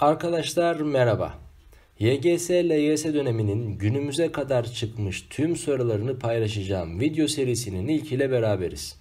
Arkadaşlar merhaba. YGS, LYS döneminin günümüze kadar çıkmış tüm sorularını paylaşacağım video serisinin ilkiyle beraberiz.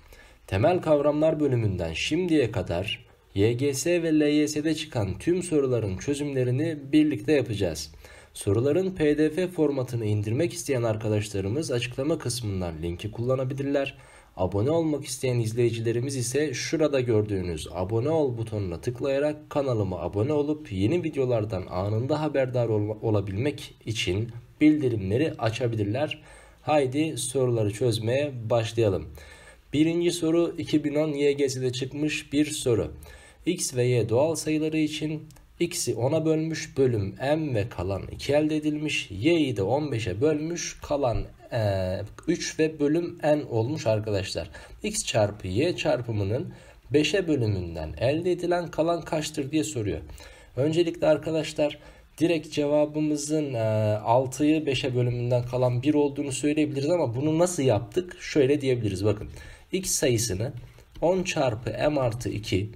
Temel kavramlar bölümünden şimdiye kadar YGS ve LYS'de çıkan tüm soruların çözümlerini birlikte yapacağız. Soruların PDF formatını indirmek isteyen arkadaşlarımız açıklama kısmından linki kullanabilirler. Abone olmak isteyen izleyicilerimiz ise şurada gördüğünüz abone ol butonuna tıklayarak kanalıma abone olup yeni videolardan anında haberdar ol olabilmek için bildirimleri açabilirler. Haydi soruları çözmeye başlayalım. Birinci soru 2010 YGS'de çıkmış bir soru. X ve Y doğal sayıları için x'i 10'a bölmüş bölüm m ve kalan 2 elde edilmiş. y'yi de 15'e bölmüş kalan e, ee, 3 ve bölüm n olmuş arkadaşlar. x çarpı y çarpımının 5'e bölümünden elde edilen kalan kaçtır diye soruyor. Öncelikle arkadaşlar direkt cevabımızın 6'yı e, 5'e bölümünden kalan 1 olduğunu söyleyebiliriz ama bunu nasıl yaptık? Şöyle diyebiliriz bakın. x sayısını 10 çarpı m artı 2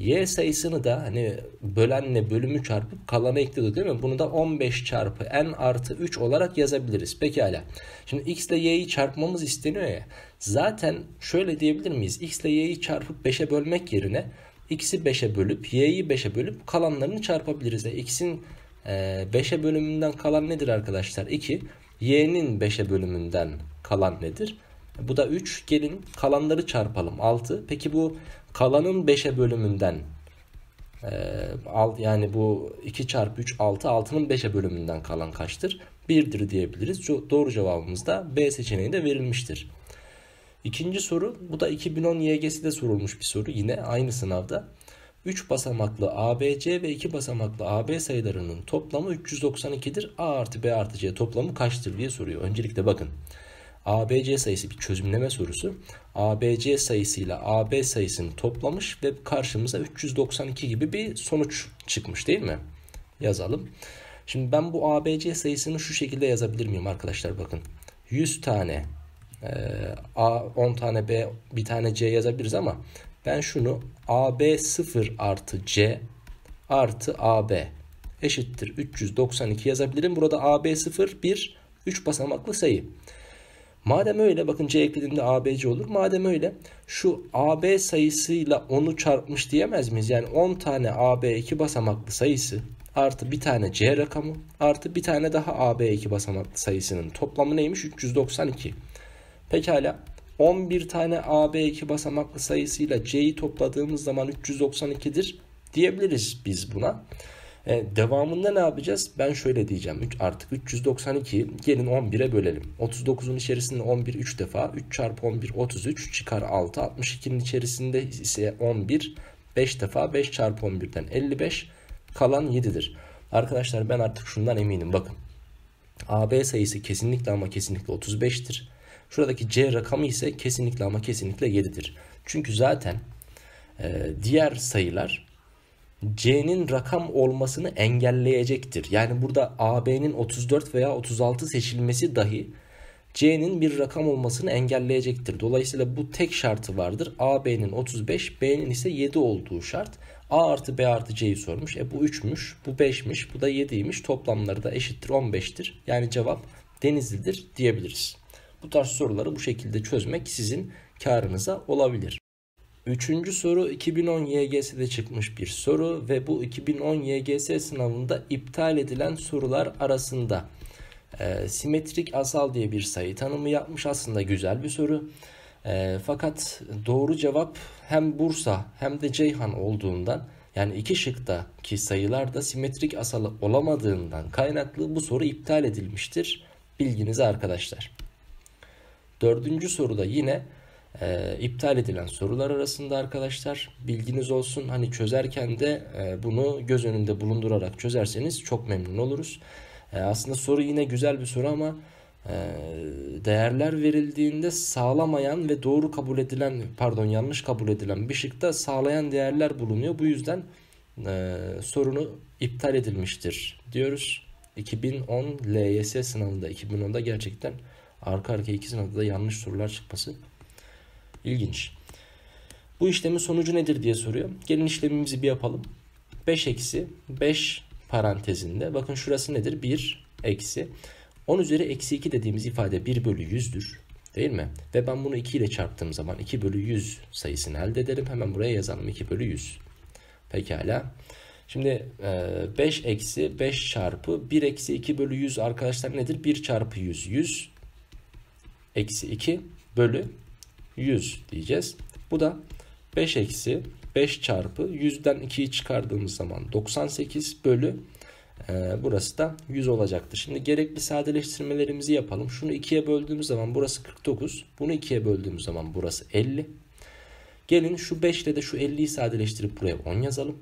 Y sayısını da hani bölenle bölümü çarpıp kalanı ekledik değil mi? Bunu da 15 çarpı n artı 3 olarak yazabiliriz. Pekala. Şimdi x ile y'yi çarpmamız isteniyor ya. Zaten şöyle diyebilir miyiz? x ile y'yi çarpıp 5'e bölmek yerine x'i 5'e bölüp y'yi 5'e bölüp kalanlarını çarpabiliriz. Yani x'in 5'e bölümünden kalan nedir arkadaşlar? 2. y'nin 5'e bölümünden kalan nedir? Bu da 3. Gelin kalanları çarpalım. 6. Peki bu Kalanın 5'e bölümünden e, yani bu 2 çarpı 3 6 6'nın 5'e bölümünden kalan kaçtır? 1'dir diyebiliriz. Doğru cevabımız da B seçeneği de verilmiştir. İkinci soru bu da 2010 YGS'de sorulmuş bir soru yine aynı sınavda. 3 basamaklı ABC ve 2 basamaklı AB sayılarının toplamı 392'dir. A artı B artı C toplamı kaçtır diye soruyor. Öncelikle bakın. ABC sayısı bir çözümleme sorusu. ABC sayısıyla AB sayısını toplamış ve karşımıza 392 gibi bir sonuç çıkmış değil mi? Yazalım. Şimdi ben bu ABC sayısını şu şekilde yazabilir miyim arkadaşlar bakın. 100 tane A 10 tane B bir tane C yazabiliriz ama ben şunu AB 0 artı C artı AB eşittir 392 yazabilirim. Burada AB 0 1 3 basamaklı sayı. Madem öyle bakın C eklediğinde ABC olur. Madem öyle şu AB sayısıyla 10'u çarpmış diyemez miyiz? Yani 10 tane AB 2 basamaklı sayısı artı bir tane C rakamı artı bir tane daha AB 2 basamaklı sayısının toplamı neymiş? 392. Pekala 11 tane AB2 basamaklı sayısıyla C'yi topladığımız zaman 392'dir diyebiliriz biz buna. E, devamında ne yapacağız? Ben şöyle diyeceğim. 3, artık 392, gelin 11'e bölelim. 39'un içerisinde 11 3 defa. 3 çarpı 11 33 çıkar 6. 62'nin içerisinde ise 11 5 defa 5 çarpı 11'den 55 kalan 7'dir. Arkadaşlar ben artık şundan eminim bakın. AB sayısı kesinlikle ama kesinlikle 35'tir. Şuradaki C rakamı ise kesinlikle ama kesinlikle 7'dir. Çünkü zaten e, diğer sayılar C'nin rakam olmasını engelleyecektir. Yani burada AB'nin 34 veya 36 seçilmesi dahi C'nin bir rakam olmasını engelleyecektir. Dolayısıyla bu tek şartı vardır. A B'nin 35, B'nin ise 7 olduğu şart. A artı B artı C'yi sormuş. E bu 3'müş, bu 5'miş, bu da 7'ymiş. Toplamları da eşittir 15'tir. Yani cevap Denizli'dir diyebiliriz. Bu tarz soruları bu şekilde çözmek sizin karınıza olabilir. Üçüncü soru 2010 YGS'de çıkmış bir soru ve bu 2010 YGS sınavında iptal edilen sorular arasında e, simetrik asal diye bir sayı tanımı yapmış aslında güzel bir soru. E, fakat doğru cevap hem Bursa hem de Ceyhan olduğundan yani iki şıktaki sayılar da simetrik asal olamadığından kaynaklı bu soru iptal edilmiştir. Bilginize arkadaşlar. Dördüncü soruda yine e, iptal edilen sorular arasında arkadaşlar. Bilginiz olsun hani çözerken de e, bunu göz önünde bulundurarak çözerseniz çok memnun oluruz. E, aslında soru yine güzel bir soru ama e, değerler verildiğinde sağlamayan ve doğru kabul edilen pardon yanlış kabul edilen bir şıkta sağlayan değerler bulunuyor. Bu yüzden e, sorunu iptal edilmiştir diyoruz. 2010 LYS sınavında 2010'da gerçekten arka arkaya iki sınavda da yanlış sorular çıkması İlginç. Bu işlemin sonucu nedir diye soruyor. Gelin işlemimizi bir yapalım. 5 eksi 5 parantezinde bakın şurası nedir? 1 eksi 10 üzeri eksi 2 dediğimiz ifade 1 bölü 100'dür. Değil mi? Ve ben bunu 2 ile çarptığım zaman 2 bölü 100 sayısını elde ederim. Hemen buraya yazalım 2 bölü 100. Pekala. Şimdi 5 e, eksi 5 çarpı 1 eksi 2 bölü 100 arkadaşlar nedir? 1 çarpı 100 100 eksi 2 bölü 100 diyeceğiz. Bu da 5 eksi 5 çarpı 100'den 2'yi çıkardığımız zaman 98 bölü e, burası da 100 olacaktı. Şimdi gerekli sadeleştirmelerimizi yapalım. Şunu 2'ye böldüğümüz zaman burası 49. Bunu 2'ye böldüğümüz zaman burası 50. Gelin şu 5 ile de şu 50'yi sadeleştirip buraya 10 yazalım.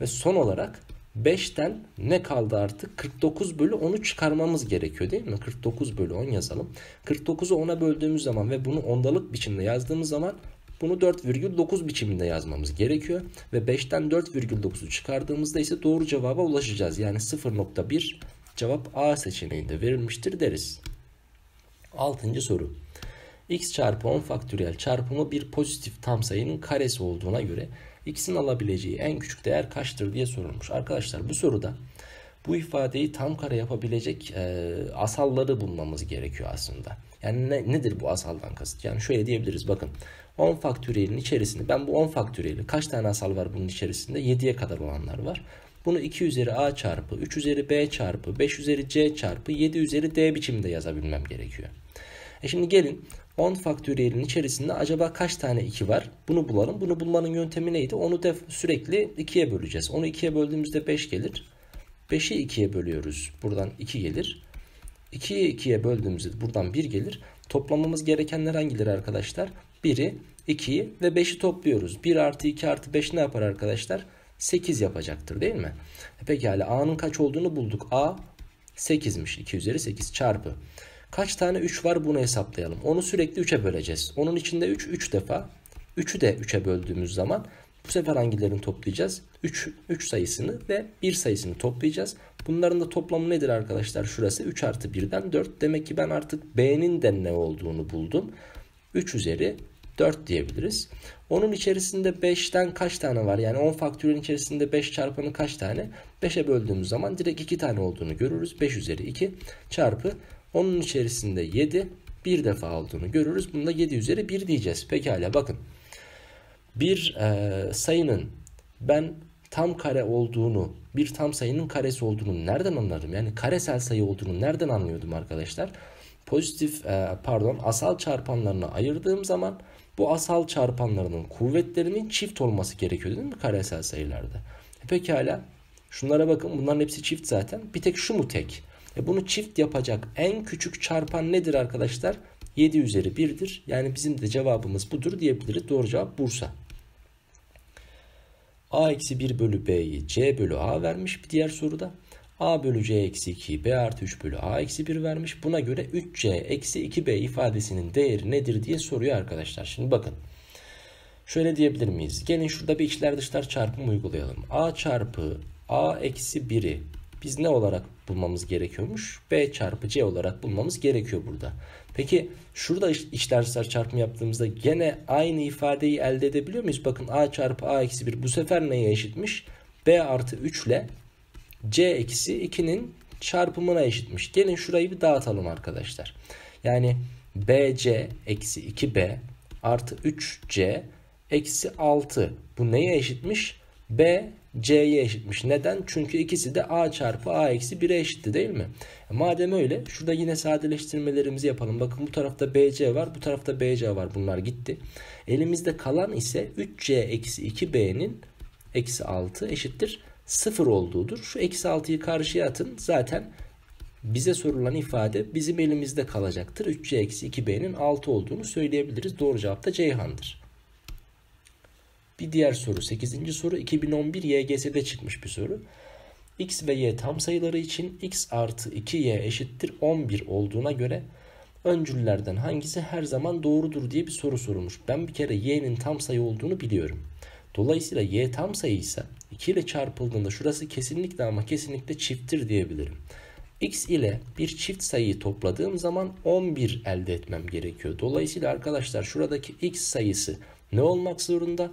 Ve son olarak 5'ten ne kaldı artık? 49 bölü 10'u çıkarmamız gerekiyor değil mi? 49 bölü 10 yazalım. 49'u 10'a böldüğümüz zaman ve bunu ondalık biçimde yazdığımız zaman bunu 4,9 biçiminde yazmamız gerekiyor. Ve 5'ten 4,9'u çıkardığımızda ise doğru cevaba ulaşacağız. Yani 0.1 cevap A seçeneğinde verilmiştir deriz. 6. soru x çarpı 10 faktöriyel çarpımı bir pozitif tam sayının karesi olduğuna göre x'in alabileceği en küçük değer kaçtır diye sorulmuş. Arkadaşlar bu soruda bu ifadeyi tam kare yapabilecek e, asalları bulmamız gerekiyor aslında. Yani ne, nedir bu asaldan kasıt? Yani şöyle diyebiliriz bakın 10 faktöriyelin içerisinde ben bu 10 faktöriyeli kaç tane asal var bunun içerisinde? 7'ye kadar olanlar var. Bunu 2 üzeri a çarpı 3 üzeri b çarpı 5 üzeri c çarpı 7 üzeri d biçiminde yazabilmem gerekiyor. E şimdi gelin 10 faktöriyelin içerisinde acaba kaç tane 2 var? Bunu bulalım. Bunu bulmanın yöntemi neydi? Onu def sürekli 2'ye böleceğiz. Onu 2'ye böldüğümüzde 5 gelir. 5'i 2'ye bölüyoruz. Buradan 2 gelir. 2'yi 2'ye böldüğümüzde buradan 1 gelir. Toplamamız gerekenler hangileri arkadaşlar? 1'i, 2'yi ve 5'i topluyoruz. 1 artı 2 artı 5 ne yapar arkadaşlar? 8 yapacaktır değil mi? E pekala A'nın kaç olduğunu bulduk. A 8'miş. 2 üzeri 8 çarpı Kaç tane 3 var bunu hesaplayalım. Onu sürekli 3'e böleceğiz. Onun içinde 3 3 defa. 3'ü de 3'e böldüğümüz zaman bu sefer hangilerini toplayacağız? 3, 3 sayısını ve 1 sayısını toplayacağız. Bunların da toplamı nedir arkadaşlar? Şurası 3 artı 1'den 4. Demek ki ben artık B'nin de ne olduğunu buldum. 3 üzeri 4 diyebiliriz. Onun içerisinde 5'ten kaç tane var? Yani 10 faktörün içerisinde 5 çarpanı kaç tane? 5'e böldüğümüz zaman direkt 2 tane olduğunu görürüz. 5 üzeri 2 çarpı onun içerisinde 7 bir defa olduğunu görürüz. Bunda 7 üzeri 1 diyeceğiz. Pekala bakın. Bir e, sayının ben tam kare olduğunu, bir tam sayının karesi olduğunu nereden anlarım? Yani karesel sayı olduğunu nereden anlıyordum arkadaşlar? Pozitif e, pardon asal çarpanlarına ayırdığım zaman bu asal çarpanlarının kuvvetlerinin çift olması gerekiyor değil mi karesel sayılarda? E, pekala şunlara bakın bunların hepsi çift zaten. Bir tek şu mu tek? E bunu çift yapacak en küçük çarpan nedir arkadaşlar? 7 üzeri 1'dir. Yani bizim de cevabımız budur diyebiliriz. Doğru cevap Bursa. A eksi 1 bölü B'yi C bölü A vermiş bir diğer soruda. A bölü C eksi 2 B artı 3 bölü A eksi 1 vermiş. Buna göre 3C eksi 2B ifadesinin değeri nedir diye soruyor arkadaşlar. Şimdi bakın. Şöyle diyebilir miyiz? Gelin şurada bir içler dışlar çarpımı uygulayalım. A çarpı A eksi 1'i biz ne olarak bulmamız gerekiyormuş? B çarpı C olarak bulmamız gerekiyor burada. Peki şurada içler çarpımı yaptığımızda gene aynı ifadeyi elde edebiliyor muyuz? Bakın A çarpı A eksi 1 bu sefer neye eşitmiş? B artı 3 ile C eksi 2'nin çarpımına eşitmiş. Gelin şurayı bir dağıtalım arkadaşlar. Yani BC eksi 2B artı 3C eksi 6 bu neye eşitmiş? B C'ye eşitmiş. Neden? Çünkü ikisi de A çarpı A eksi 1'e eşitti değil mi? E, madem öyle şurada yine sadeleştirmelerimizi yapalım. Bakın bu tarafta BC var bu tarafta BC var bunlar gitti. Elimizde kalan ise 3C eksi 2B'nin eksi 6 eşittir 0 olduğudur. Şu eksi 6'yı karşıya atın zaten bize sorulan ifade bizim elimizde kalacaktır. 3C eksi 2B'nin 6 olduğunu söyleyebiliriz. Doğru cevap da Ceyhan'dır. Bir diğer soru 8. soru 2011 YGS'de çıkmış bir soru. X ve Y tam sayıları için X artı 2Y eşittir 11 olduğuna göre öncüllerden hangisi her zaman doğrudur diye bir soru sorulmuş. Ben bir kere Y'nin tam sayı olduğunu biliyorum. Dolayısıyla Y tam sayı ise 2 ile çarpıldığında şurası kesinlikle ama kesinlikle çifttir diyebilirim. X ile bir çift sayıyı topladığım zaman 11 elde etmem gerekiyor. Dolayısıyla arkadaşlar şuradaki X sayısı ne olmak zorunda?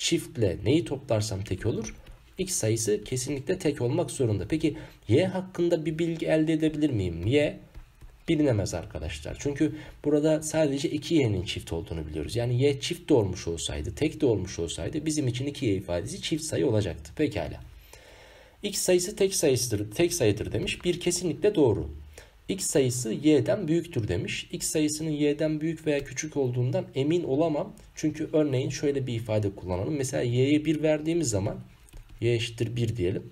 çiftle neyi toplarsam tek olur. X sayısı kesinlikle tek olmak zorunda. Peki Y hakkında bir bilgi elde edebilir miyim? Y bilinemez arkadaşlar. Çünkü burada sadece 2y'nin çift olduğunu biliyoruz. Yani y çift doğmuş olsaydı, tek doğmuş olsaydı bizim için 2y ifadesi çift sayı olacaktı. Pekala. X sayısı tek sayısıdır, tek sayıdır demiş. Bir kesinlikle doğru x sayısı y'den büyüktür demiş. x sayısının y'den büyük veya küçük olduğundan emin olamam. Çünkü örneğin şöyle bir ifade kullanalım. Mesela y'ye 1 verdiğimiz zaman y eşittir 1 diyelim.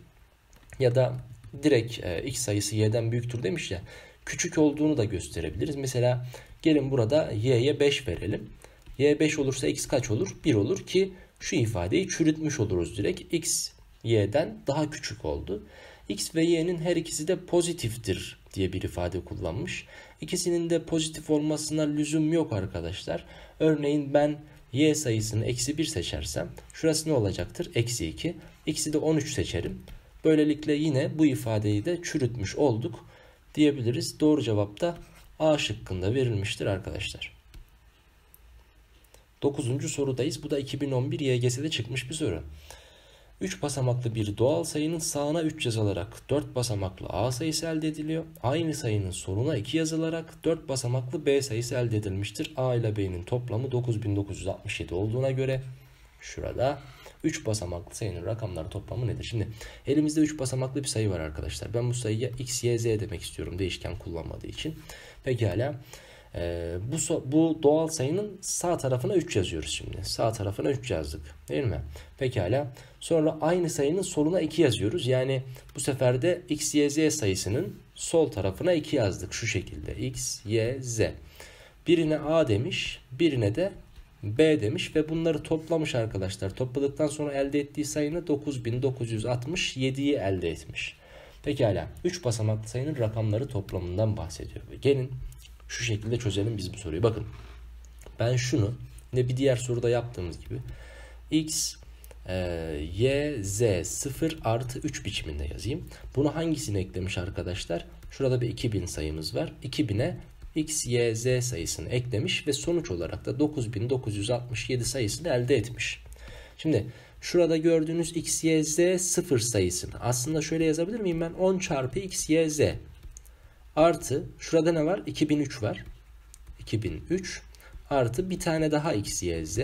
Ya da direkt e, x sayısı y'den büyüktür demiş ya. Küçük olduğunu da gösterebiliriz. Mesela gelin burada y'ye 5 verelim. y 5 olursa x kaç olur? 1 olur ki şu ifadeyi çürütmüş oluruz direkt. x y'den daha küçük oldu. x ve y'nin her ikisi de pozitiftir diye bir ifade kullanmış. İkisinin de pozitif olmasına lüzum yok arkadaşlar. Örneğin ben y sayısını eksi 1 seçersem şurası ne olacaktır? Eksi 2. X'i de 13 seçerim. Böylelikle yine bu ifadeyi de çürütmüş olduk diyebiliriz. Doğru cevap da A şıkkında verilmiştir arkadaşlar. 9. sorudayız. Bu da 2011 YGS'de çıkmış bir soru. 3 basamaklı bir doğal sayının sağına 3 yazılarak 4 basamaklı A sayısı elde ediliyor. Aynı sayının soluna 2 yazılarak 4 basamaklı B sayısı elde edilmiştir. A ile B'nin toplamı 9967 olduğuna göre şurada 3 basamaklı sayının rakamları toplamı nedir? Şimdi elimizde 3 basamaklı bir sayı var arkadaşlar. Ben bu sayıya x, y, z demek istiyorum değişken kullanmadığı için. Pekala. Ee, bu, so bu doğal sayının sağ tarafına 3 yazıyoruz şimdi. Sağ tarafına 3 yazdık değil mi? Pekala Sonra aynı sayının soluna 2 yazıyoruz. Yani bu sefer de x, y, z sayısının sol tarafına 2 yazdık şu şekilde. x, y, z. Birine a demiş, birine de b demiş ve bunları toplamış arkadaşlar. Topladıktan sonra elde ettiği sayını 9967'yi elde etmiş. Pekala 3 basamaklı sayının rakamları toplamından bahsediyor. Gelin şu şekilde çözelim biz bu soruyu. Bakın ben şunu ne bir diğer soruda yaptığımız gibi x y, z 0 artı 3 biçiminde yazayım. Bunu hangisini eklemiş arkadaşlar? Şurada bir 2000 sayımız var. 2000'e XYZ sayısını eklemiş ve sonuç olarak da 9967 sayısını elde etmiş. Şimdi şurada gördüğünüz XYZ y, 0 sayısını aslında şöyle yazabilir miyim ben? 10 çarpı XYZ artı şurada ne var? 2003 var. 2003 artı bir tane daha XYZ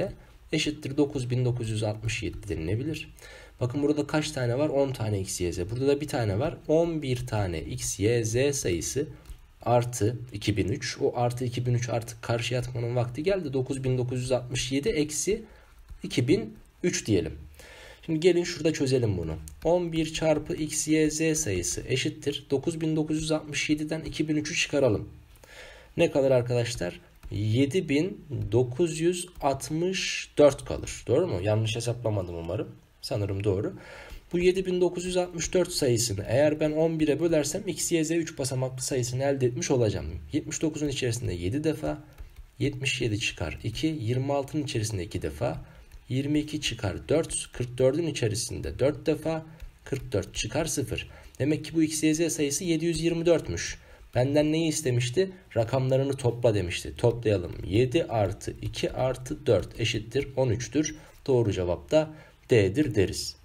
eşittir 9967 denilebilir. Bakın burada kaç tane var? 10 tane x, y, z. Burada da bir tane var. 11 tane x, y, z sayısı artı 2003. O artı 2003 artık karşıya atmanın vakti geldi. 9967 eksi 2003 diyelim. Şimdi gelin şurada çözelim bunu. 11 çarpı x, y, z sayısı eşittir. 9967'den 2003'ü çıkaralım. Ne kadar arkadaşlar? 7964 kalır. Doğru mu? Yanlış hesaplamadım umarım. Sanırım doğru. Bu 7964 sayısını eğer ben 11'e bölersem x, y, z 3 basamaklı sayısını elde etmiş olacağım. 79'un içerisinde 7 defa 77 çıkar 2, 26'nın içerisinde 2 defa 22 çıkar 4, 44'ün içerisinde 4 defa 44 çıkar 0. Demek ki bu x, y, z sayısı 724'müş. Benden neyi istemişti? Rakamlarını topla demişti. Toplayalım. 7 artı 2 artı 4 eşittir 13'tür. Doğru cevap da D'dir deriz.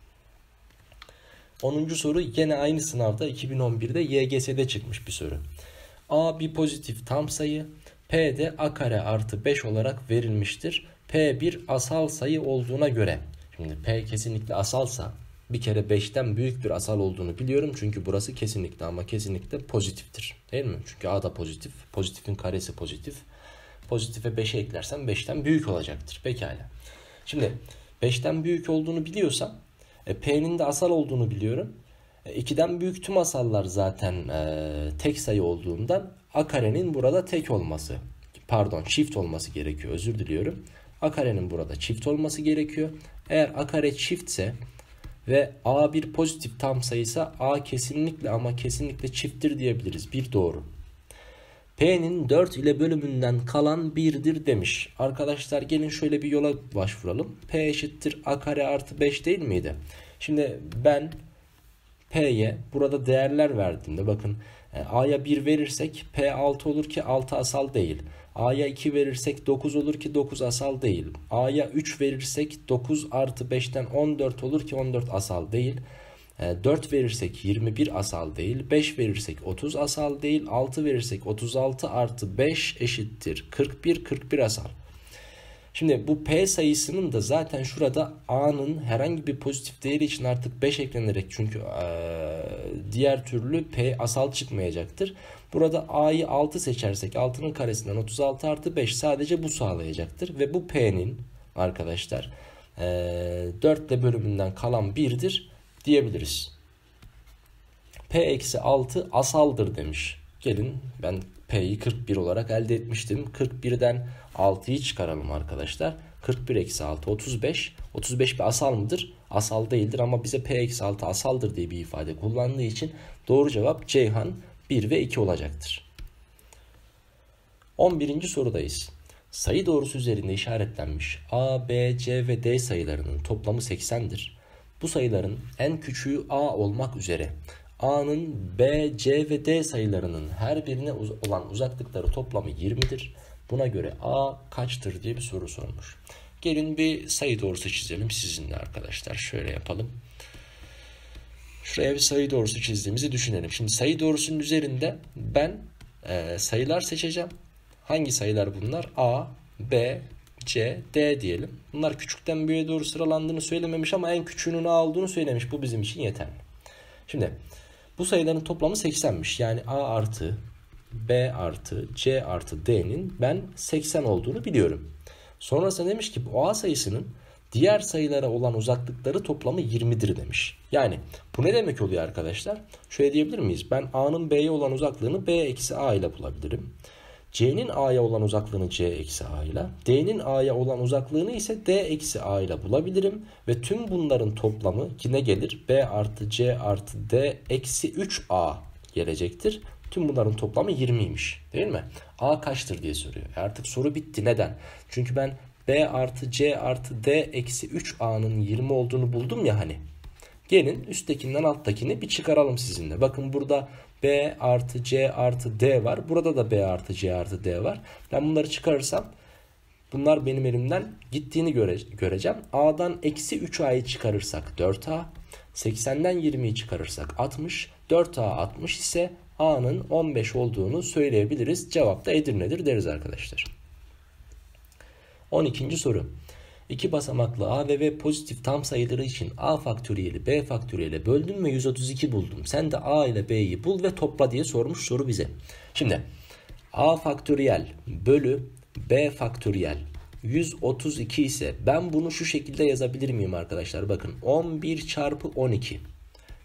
10. soru yine aynı sınavda 2011'de YGS'de çıkmış bir soru. A bir pozitif tam sayı, P de A kare artı 5 olarak verilmiştir. P bir asal sayı olduğuna göre, şimdi P kesinlikle asalsa bir kere 5'ten büyük bir asal olduğunu biliyorum. Çünkü burası kesinlikle ama kesinlikle pozitiftir. Değil mi? Çünkü A da pozitif. Pozitifin karesi pozitif. Pozitife 5'e eklersen 5'ten büyük olacaktır. Pekala. Şimdi 5'ten büyük olduğunu biliyorsam e, P'nin de asal olduğunu biliyorum. 2'den e, büyük tüm asallar zaten e, tek sayı olduğundan a karenin burada tek olması pardon çift olması gerekiyor özür diliyorum. A karenin burada çift olması gerekiyor. Eğer a kare çiftse ve A bir pozitif tam sayısa A kesinlikle ama kesinlikle çifttir diyebiliriz. Bir doğru. P'nin 4 ile bölümünden kalan 1'dir demiş. Arkadaşlar gelin şöyle bir yola başvuralım. P eşittir A kare artı 5 değil miydi? Şimdi ben P'ye burada değerler verdiğimde bakın e, A'ya 1 verirsek P 6 olur ki 6 asal değil. A'ya 2 verirsek 9 olur ki 9 asal değil. A'ya 3 verirsek 9 artı 5'ten 14 olur ki 14 asal değil. 4 ee, verirsek 21 asal değil. 5 verirsek 30 asal değil. 6 verirsek 36 artı 5 eşittir 41. 41 asal. Şimdi bu P sayısının da zaten şurada A'nın herhangi bir pozitif değeri için artık 5 eklenerek çünkü ee, diğer türlü P asal çıkmayacaktır. Burada a'yı 6 seçersek 6'nın karesinden 36 artı 5 sadece bu sağlayacaktır. Ve bu p'nin arkadaşlar 4 ile bölümünden kalan 1'dir diyebiliriz. p eksi 6 asaldır demiş. Gelin ben p'yi 41 olarak elde etmiştim. 41'den 6'yı çıkaralım arkadaşlar. 41 eksi 6 35. 35 bir asal mıdır? Asal değildir ama bize p eksi 6 asaldır diye bir ifade kullandığı için doğru cevap Ceyhan 1 ve 2 olacaktır. 11. sorudayız. Sayı doğrusu üzerinde işaretlenmiş A, B, C ve D sayılarının toplamı 80'dir. Bu sayıların en küçüğü A olmak üzere A'nın B, C ve D sayılarının her birine uz olan uzaklıkları toplamı 20'dir. Buna göre A kaçtır diye bir soru sormuş. Gelin bir sayı doğrusu çizelim sizinle arkadaşlar. Şöyle yapalım. Şuraya bir sayı doğrusu çizdiğimizi düşünelim. Şimdi sayı doğrusunun üzerinde ben e, sayılar seçeceğim. Hangi sayılar bunlar? A, B, C, D diyelim. Bunlar küçükten büyüğe doğru sıralandığını söylememiş ama en küçüğünün A olduğunu söylemiş. Bu bizim için yeterli. Şimdi bu sayıların toplamı 80'miş. Yani A artı B artı C artı D'nin ben 80 olduğunu biliyorum. Sonrasında demiş ki bu A sayısının diğer sayılara olan uzaklıkları toplamı 20'dir demiş. Yani bu ne demek oluyor arkadaşlar? Şöyle diyebilir miyiz? Ben A'nın B'ye olan uzaklığını B eksi A ile bulabilirim. C'nin A'ya olan uzaklığını C eksi A ile, D'nin A'ya olan uzaklığını ise D eksi A ile bulabilirim. Ve tüm bunların toplamı yine gelir B artı C artı D eksi 3A gelecektir. Tüm bunların toplamı 20'ymiş değil mi? A kaçtır diye soruyor. E artık soru bitti. Neden? Çünkü ben B artı C artı D eksi 3A'nın 20 olduğunu buldum ya hani. Gelin üsttekinden alttakini bir çıkaralım sizinle. Bakın burada B artı C artı D var. Burada da B artı C artı D var. Ben bunları çıkarırsam bunlar benim elimden gittiğini göre, göreceğim. A'dan eksi 3A'yı çıkarırsak 4A. 80'den 20'yi çıkarırsak 60. 4A 60 ise A'nın 15 olduğunu söyleyebiliriz. Cevap da Edirne'dir deriz arkadaşlar. 12. soru. İki basamaklı A ve B pozitif tam sayıları için A faktöriyeli B faktöriyeli böldüm ve 132 buldum. Sen de A ile B'yi bul ve topla diye sormuş soru bize. Şimdi A faktöriyel bölü B faktöriyel 132 ise ben bunu şu şekilde yazabilir miyim arkadaşlar? Bakın 11 çarpı 12.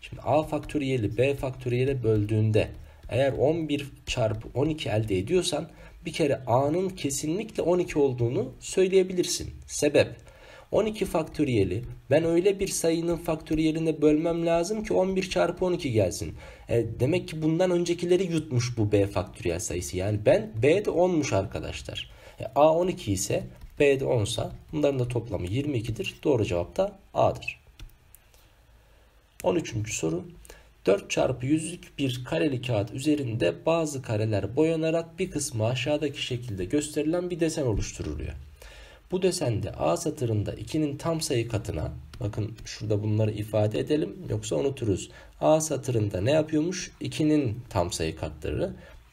Şimdi A faktöriyeli B faktöriyeli böldüğünde eğer 11 çarpı 12 elde ediyorsan bir kere A'nın kesinlikle 12 olduğunu söyleyebilirsin. Sebep 12 faktöriyeli ben öyle bir sayının faktöriyeline bölmem lazım ki 11 çarpı 12 gelsin. E, demek ki bundan öncekileri yutmuş bu B faktöriyel sayısı. Yani ben B'de 10'muş arkadaşlar. E, A 12 ise B'de 10 sa bunların da toplamı 22'dir. Doğru cevap da A'dır. 13. soru 4 çarpı yüzlük bir kareli kağıt üzerinde bazı kareler boyanarak bir kısmı aşağıdaki şekilde gösterilen bir desen oluşturuluyor. Bu desende A satırında 2'nin tam sayı katına bakın şurada bunları ifade edelim yoksa unuturuz. A satırında ne yapıyormuş? 2'nin tam sayı katları.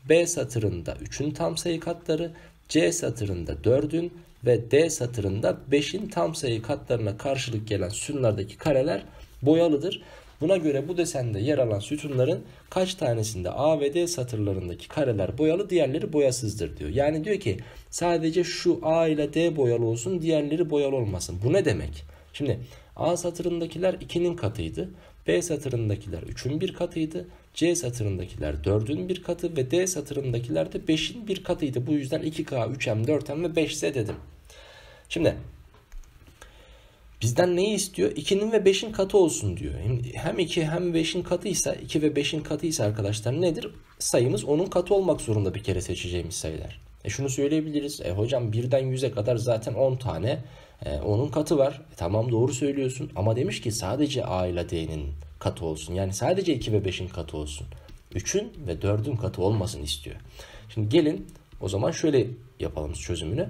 B satırında 3'ün tam sayı katları. C satırında 4'ün ve D satırında 5'in tam sayı katlarına karşılık gelen sütunlardaki kareler boyalıdır. Buna göre bu desende yer alan sütunların kaç tanesinde A ve D satırlarındaki kareler boyalı diğerleri boyasızdır diyor. Yani diyor ki sadece şu A ile D boyalı olsun diğerleri boyalı olmasın. Bu ne demek? Şimdi A satırındakiler 2'nin katıydı. B satırındakiler 3'ün bir katıydı. C satırındakiler 4'ün bir katı ve D satırındakiler de 5'in bir katıydı. Bu yüzden 2K, 3M, 4M ve 5Z dedim. Şimdi Bizden neyi istiyor? 2'nin ve 5'in katı olsun diyor. Hem 2 hem 5'in katıysa 2 ve 5'in katıysa arkadaşlar nedir? Sayımız 10'un katı olmak zorunda bir kere seçeceğimiz sayılar. E şunu söyleyebiliriz. E hocam 1'den 100'e kadar zaten 10 tane e, onun katı var. E tamam doğru söylüyorsun ama demiş ki sadece A ile D'nin katı olsun. Yani sadece 2 ve 5'in katı olsun. 3'ün ve 4'ün katı olmasını istiyor. Şimdi gelin o zaman şöyle yapalım çözümünü.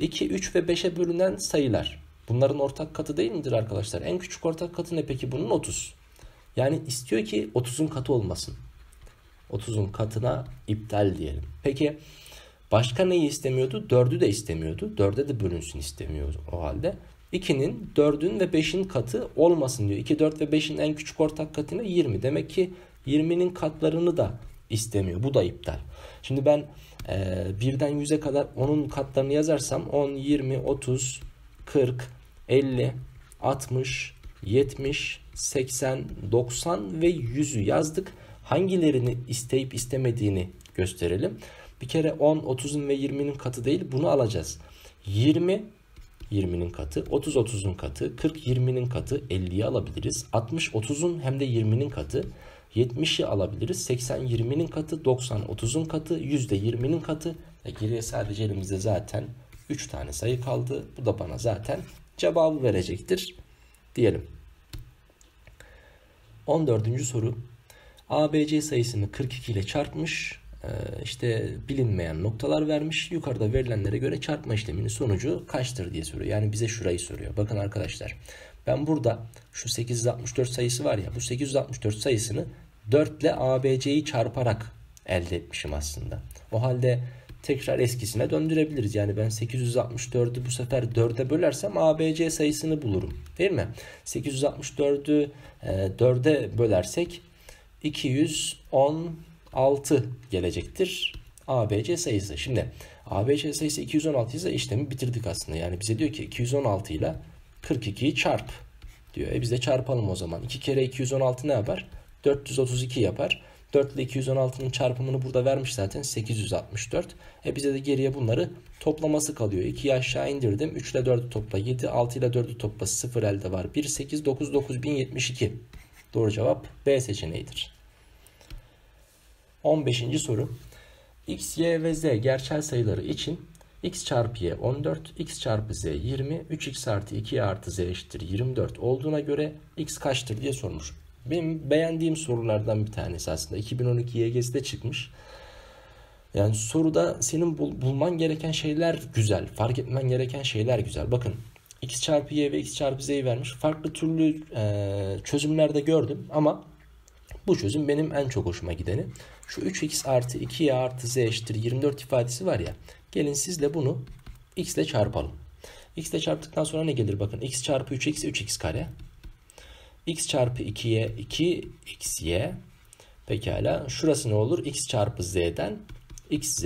2, 3 ve 5'e bölünen sayılar Bunların ortak katı değil midir arkadaşlar? En küçük ortak katı ne peki bunun 30. Yani istiyor ki 30'un katı olmasın. 30'un katına iptal diyelim. Peki başka neyi istemiyordu? 4'ü de istemiyordu. 4'e de bölünsün istemiyor o halde. 2'nin 4'ün ve 5'in katı olmasın diyor. 2, 4 ve 5'in en küçük ortak katı 20. Demek ki 20'nin katlarını da istemiyor. Bu da iptal. Şimdi ben e, birden 100'e kadar onun katlarını yazarsam 10, 20, 30, 40, 50, 60, 70, 80, 90 ve 100'ü yazdık. Hangilerini isteyip istemediğini gösterelim. Bir kere 10, 30'un ve 20'nin katı değil bunu alacağız. 20 20'nin katı, 30 30'un katı, 40 20'nin katı, 50'yi alabiliriz. 60 30'un hem de 20'nin katı, 70'i alabiliriz. 80 20'nin katı, 90 30'un katı, 100 de 20'nin katı. geriye sadece elimizde zaten 3 tane sayı kaldı. Bu da bana zaten cevabı verecektir diyelim. 14. soru ABC sayısını 42 ile çarpmış e, işte bilinmeyen noktalar vermiş. Yukarıda verilenlere göre çarpma işleminin sonucu kaçtır diye soruyor. Yani bize şurayı soruyor. Bakın arkadaşlar ben burada şu 864 sayısı var ya bu 864 sayısını 4 ile ABC'yi çarparak elde etmişim aslında. O halde tekrar eskisine döndürebiliriz. Yani ben 864'ü bu sefer 4'e bölersem ABC sayısını bulurum. Değil mi? 864'ü 4'e bölersek 216 gelecektir ABC sayısı. Şimdi ABC sayısı 216 ise işlemi bitirdik aslında. Yani bize diyor ki 216 ile 42'yi çarp diyor. E biz de çarpalım o zaman. 2 kere 216 ne yapar? 432 yapar. 4 ile 216'nın çarpımını burada vermiş zaten 864. E bize de geriye bunları toplaması kalıyor. 2'yi aşağı indirdim. 3 ile 4'ü topla 7. 6 ile 4'ü topla 0 elde var. 1, 8, 9, 9072. Doğru cevap B seçeneğidir. 15. soru. X, Y ve Z gerçel sayıları için x çarpı y 14, x çarpı z 20, 3x artı 2y artı z eşittir 24 olduğuna göre x kaçtır diye sormuş. Benim beğendiğim sorulardan bir tanesi aslında. 2012 YGS'de çıkmış. Yani soruda senin bul- bulman gereken şeyler güzel. Fark etmen gereken şeyler güzel. Bakın x çarpı y ve x çarpı z'yi vermiş. Farklı türlü e, çözümlerde gördüm ama bu çözüm benim en çok hoşuma gideni. Şu 3x artı 2y artı z eşittir 24 ifadesi var ya. Gelin sizle bunu x ile çarpalım. x ile çarptıktan sonra ne gelir bakın. x çarpı 3x 3x kare x çarpı 2'ye 2 xy pekala şurası ne olur? x çarpı z'den xz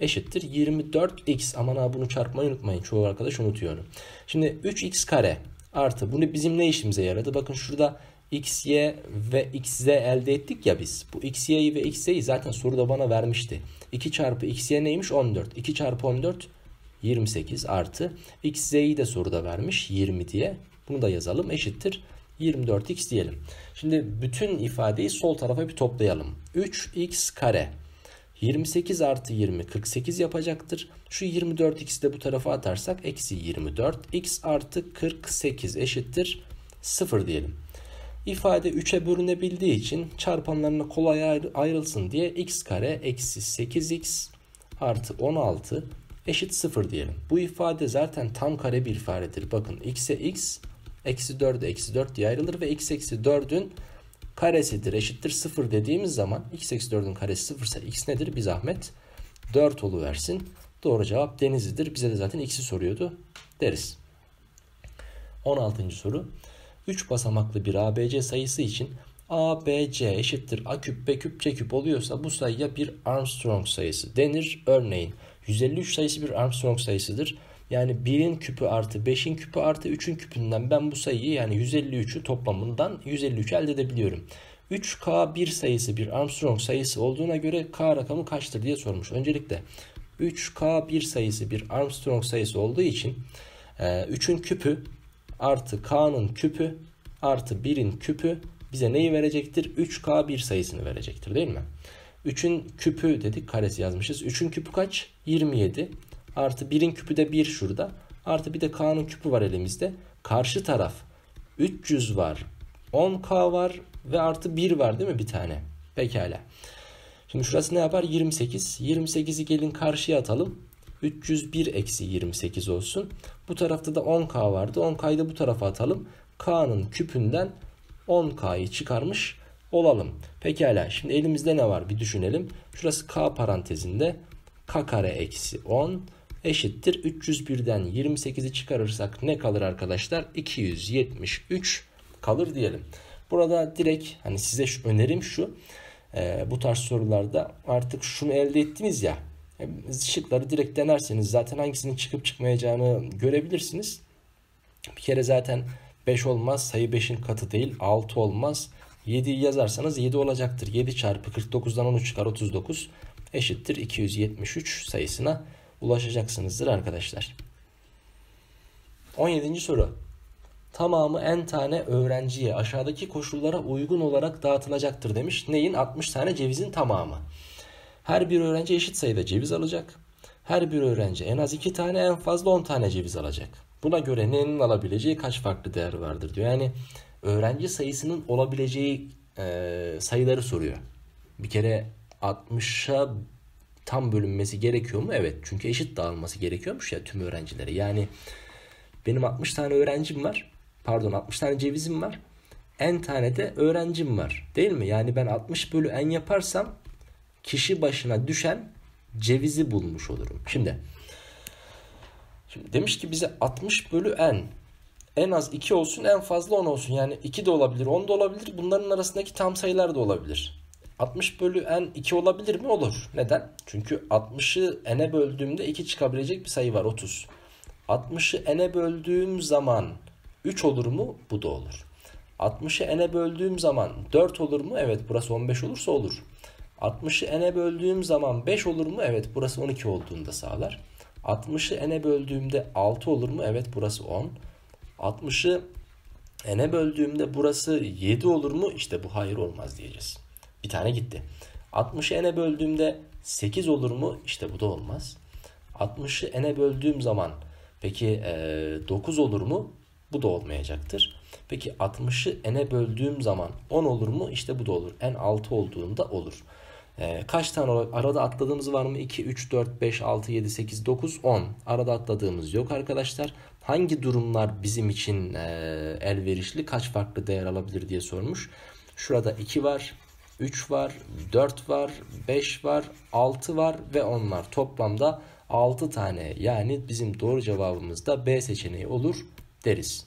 eşittir 24x. Aman abi bunu çarpmayı unutmayın. Çoğu arkadaş unutuyor Şimdi 3x kare artı bunu bizim ne işimize yaradı? Bakın şurada xy ve xz elde ettik ya biz. Bu x, ve x, zaten soruda bana vermişti. 2 çarpı xy neymiş? 14. 2 çarpı 14 28 artı x, de soruda vermiş 20 diye. Bunu da yazalım. Eşittir 24x diyelim. Şimdi bütün ifadeyi sol tarafa bir toplayalım. 3x kare 28 artı 20 48 yapacaktır. Şu 24x'i de bu tarafa atarsak eksi 24x artı 48 eşittir 0 diyelim. İfade 3'e bölünebildiği için çarpanlarına kolay ayrı, ayrılsın diye x kare eksi 8x artı 16 eşit 0 diyelim. Bu ifade zaten tam kare bir ifadedir. Bakın x'e x, e x Eksi 4'e eksi 4 diye ayrılır ve x eksi 4'ün karesidir eşittir 0 dediğimiz zaman x eksi 4'ün karesi 0 ise x nedir? Bir zahmet 4 versin. Doğru cevap denizidir. Bize de zaten x'i soruyordu deriz. 16. soru. 3 basamaklı bir ABC sayısı için ABC eşittir A küp B küp C küp oluyorsa bu sayıya bir Armstrong sayısı denir. Örneğin 153 sayısı bir Armstrong sayısıdır. Yani 1'in küpü artı 5'in küpü artı 3'ün küpünden ben bu sayıyı yani 153'ü toplamından 153 elde edebiliyorum. 3K1 sayısı bir Armstrong sayısı olduğuna göre K rakamı kaçtır diye sormuş. Öncelikle 3K1 sayısı bir Armstrong sayısı olduğu için 3'ün e, küpü artı K'nın küpü artı 1'in küpü bize neyi verecektir? 3K1 sayısını verecektir değil mi? 3'ün küpü dedik karesi yazmışız. 3'ün küpü kaç? 27. Artı 1'in küpü de 1 şurada. Artı bir de k'nın küpü var elimizde. Karşı taraf 300 var. 10k var ve artı 1 var değil mi bir tane? Pekala. Şimdi şurası ne yapar? 28. 28'i gelin karşıya atalım. 301 eksi 28 olsun. Bu tarafta da 10k vardı. 10k'yı da bu tarafa atalım. k'nın küpünden 10k'yı çıkarmış olalım. Pekala şimdi elimizde ne var bir düşünelim. Şurası k parantezinde k kare eksi 10 eşittir. 301'den 28'i çıkarırsak ne kalır arkadaşlar? 273 kalır diyelim. Burada direkt hani size şu önerim şu. E, bu tarz sorularda artık şunu elde ettiniz ya. E, şıkları direkt denerseniz zaten hangisinin çıkıp çıkmayacağını görebilirsiniz. Bir kere zaten 5 olmaz. Sayı 5'in katı değil. 6 olmaz. 7 yazarsanız 7 olacaktır. 7 çarpı 49'dan 13 çıkar 39 eşittir 273 sayısına ulaşacaksınızdır arkadaşlar. 17. soru. Tamamı en tane öğrenciye aşağıdaki koşullara uygun olarak dağıtılacaktır demiş. Neyin? 60 tane cevizin tamamı. Her bir öğrenci eşit sayıda ceviz alacak. Her bir öğrenci en az 2 tane en fazla 10 tane ceviz alacak. Buna göre nenin alabileceği kaç farklı değer vardır diyor. Yani öğrenci sayısının olabileceği e, sayıları soruyor. Bir kere 60'a tam bölünmesi gerekiyor mu? Evet. Çünkü eşit dağılması gerekiyormuş ya tüm öğrencilere. Yani benim 60 tane öğrencim var. Pardon 60 tane cevizim var. En tane de öğrencim var. Değil mi? Yani ben 60 bölü n yaparsam kişi başına düşen cevizi bulmuş olurum. Şimdi, şimdi demiş ki bize 60 bölü n en az 2 olsun en fazla 10 olsun. Yani 2 de olabilir 10 da olabilir. Bunların arasındaki tam sayılar da olabilir. 60 bölü n 2 olabilir mi? Olur. Neden? Çünkü 60'ı n'e böldüğümde 2 çıkabilecek bir sayı var 30. 60'ı n'e böldüğüm zaman 3 olur mu? Bu da olur. 60'ı n'e böldüğüm zaman 4 olur mu? Evet burası 15 olursa olur. 60'ı n'e böldüğüm zaman 5 olur mu? Evet burası 12 olduğunda sağlar. 60'ı n'e böldüğümde 6 olur mu? Evet burası 10. 60'ı n'e böldüğümde burası 7 olur mu? İşte bu hayır olmaz diyeceğiz. Bir tane gitti. 60'ı n'e böldüğümde 8 olur mu? İşte bu da olmaz. 60'ı n'e böldüğüm zaman peki e, 9 olur mu? Bu da olmayacaktır. Peki 60'ı n'e böldüğüm zaman 10 olur mu? İşte bu da olur. n 6 olduğunda olur. E, kaç tane arada atladığımız var mı? 2, 3, 4, 5, 6, 7, 8, 9, 10. Arada atladığımız yok arkadaşlar. Hangi durumlar bizim için e, elverişli? Kaç farklı değer alabilir diye sormuş. Şurada 2 var. 3 var, 4 var, 5 var, 6 var ve var toplamda 6 tane. Yani bizim doğru cevabımız da B seçeneği olur deriz.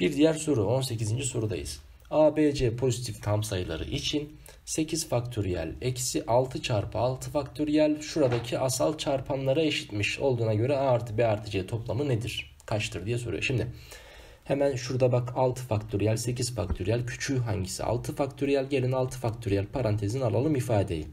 Bir diğer soru 18. sorudayız. A, B, C pozitif tam sayıları için 8 faktöriyel eksi 6 çarpı 6 faktöriyel şuradaki asal çarpanlara eşitmiş olduğuna göre A artı B artı C toplamı nedir? Kaçtır diye soruyor. Şimdi Hemen şurada bak 6 faktöriyel 8 faktöriyel küçüğü hangisi? 6 faktöriyel gelin 6 faktöriyel parantezin alalım ifadeyi.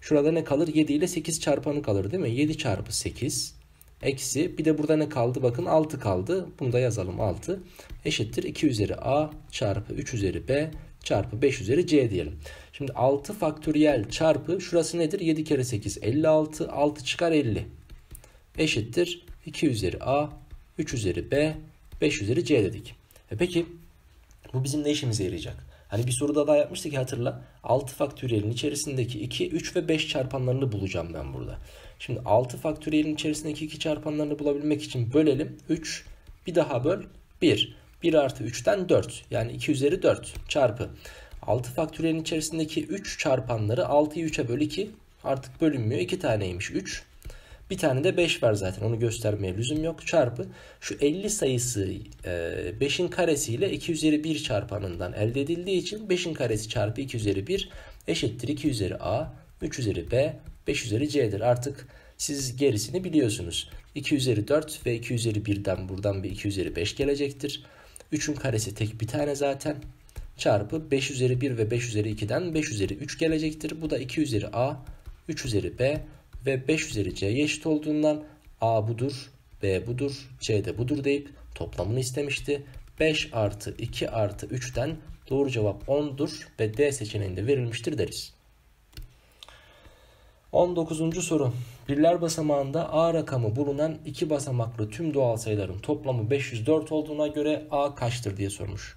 Şurada ne kalır? 7 ile 8 çarpanı kalır değil mi? 7 çarpı 8 eksi bir de burada ne kaldı? Bakın 6 kaldı. Bunu da yazalım 6 eşittir 2 üzeri a çarpı 3 üzeri b çarpı 5 üzeri c diyelim. Şimdi 6 faktöriyel çarpı şurası nedir? 7 kere 8 56 6 çıkar 50 eşittir 2 üzeri a 3 üzeri b 5 üzeri C dedik. E peki bu bizim ne işimize yarayacak? Hani bir soruda daha yapmıştık hatırla. 6 faktöriyelin içerisindeki 2, 3 ve 5 çarpanlarını bulacağım ben burada. Şimdi 6 faktöriyelin içerisindeki 2 çarpanlarını bulabilmek için bölelim. 3 bir daha böl 1. 1 artı 3'ten 4 yani 2 üzeri 4 çarpı. 6 faktöriyelin içerisindeki 3 çarpanları 6'yı 3'e böl 2 artık bölünmüyor. 2 taneymiş 3. Bir tane de 5 var zaten onu göstermeye lüzum yok. Çarpı şu 50 sayısı 5'in e, karesiyle 2 üzeri 1 çarpanından elde edildiği için 5'in karesi çarpı 2 üzeri 1 eşittir 2 üzeri a, 3 üzeri b, 5 üzeri c'dir. Artık siz gerisini biliyorsunuz. 2 üzeri 4 ve 2 üzeri 1'den buradan bir 2 üzeri 5 gelecektir. 3'ün karesi tek bir tane zaten. Çarpı 5 üzeri 1 ve 5 üzeri 2'den 5 üzeri 3 gelecektir. Bu da 2 üzeri a, 3 üzeri b, ve 5 üzeri c'ye eşit olduğundan a budur, b budur, c de budur deyip toplamını istemişti. 5 artı 2 artı 3'ten doğru cevap 10'dur ve D seçeneğinde verilmiştir deriz. 19. soru. Birler basamağında A rakamı bulunan iki basamaklı tüm doğal sayıların toplamı 504 olduğuna göre A kaçtır diye sormuş.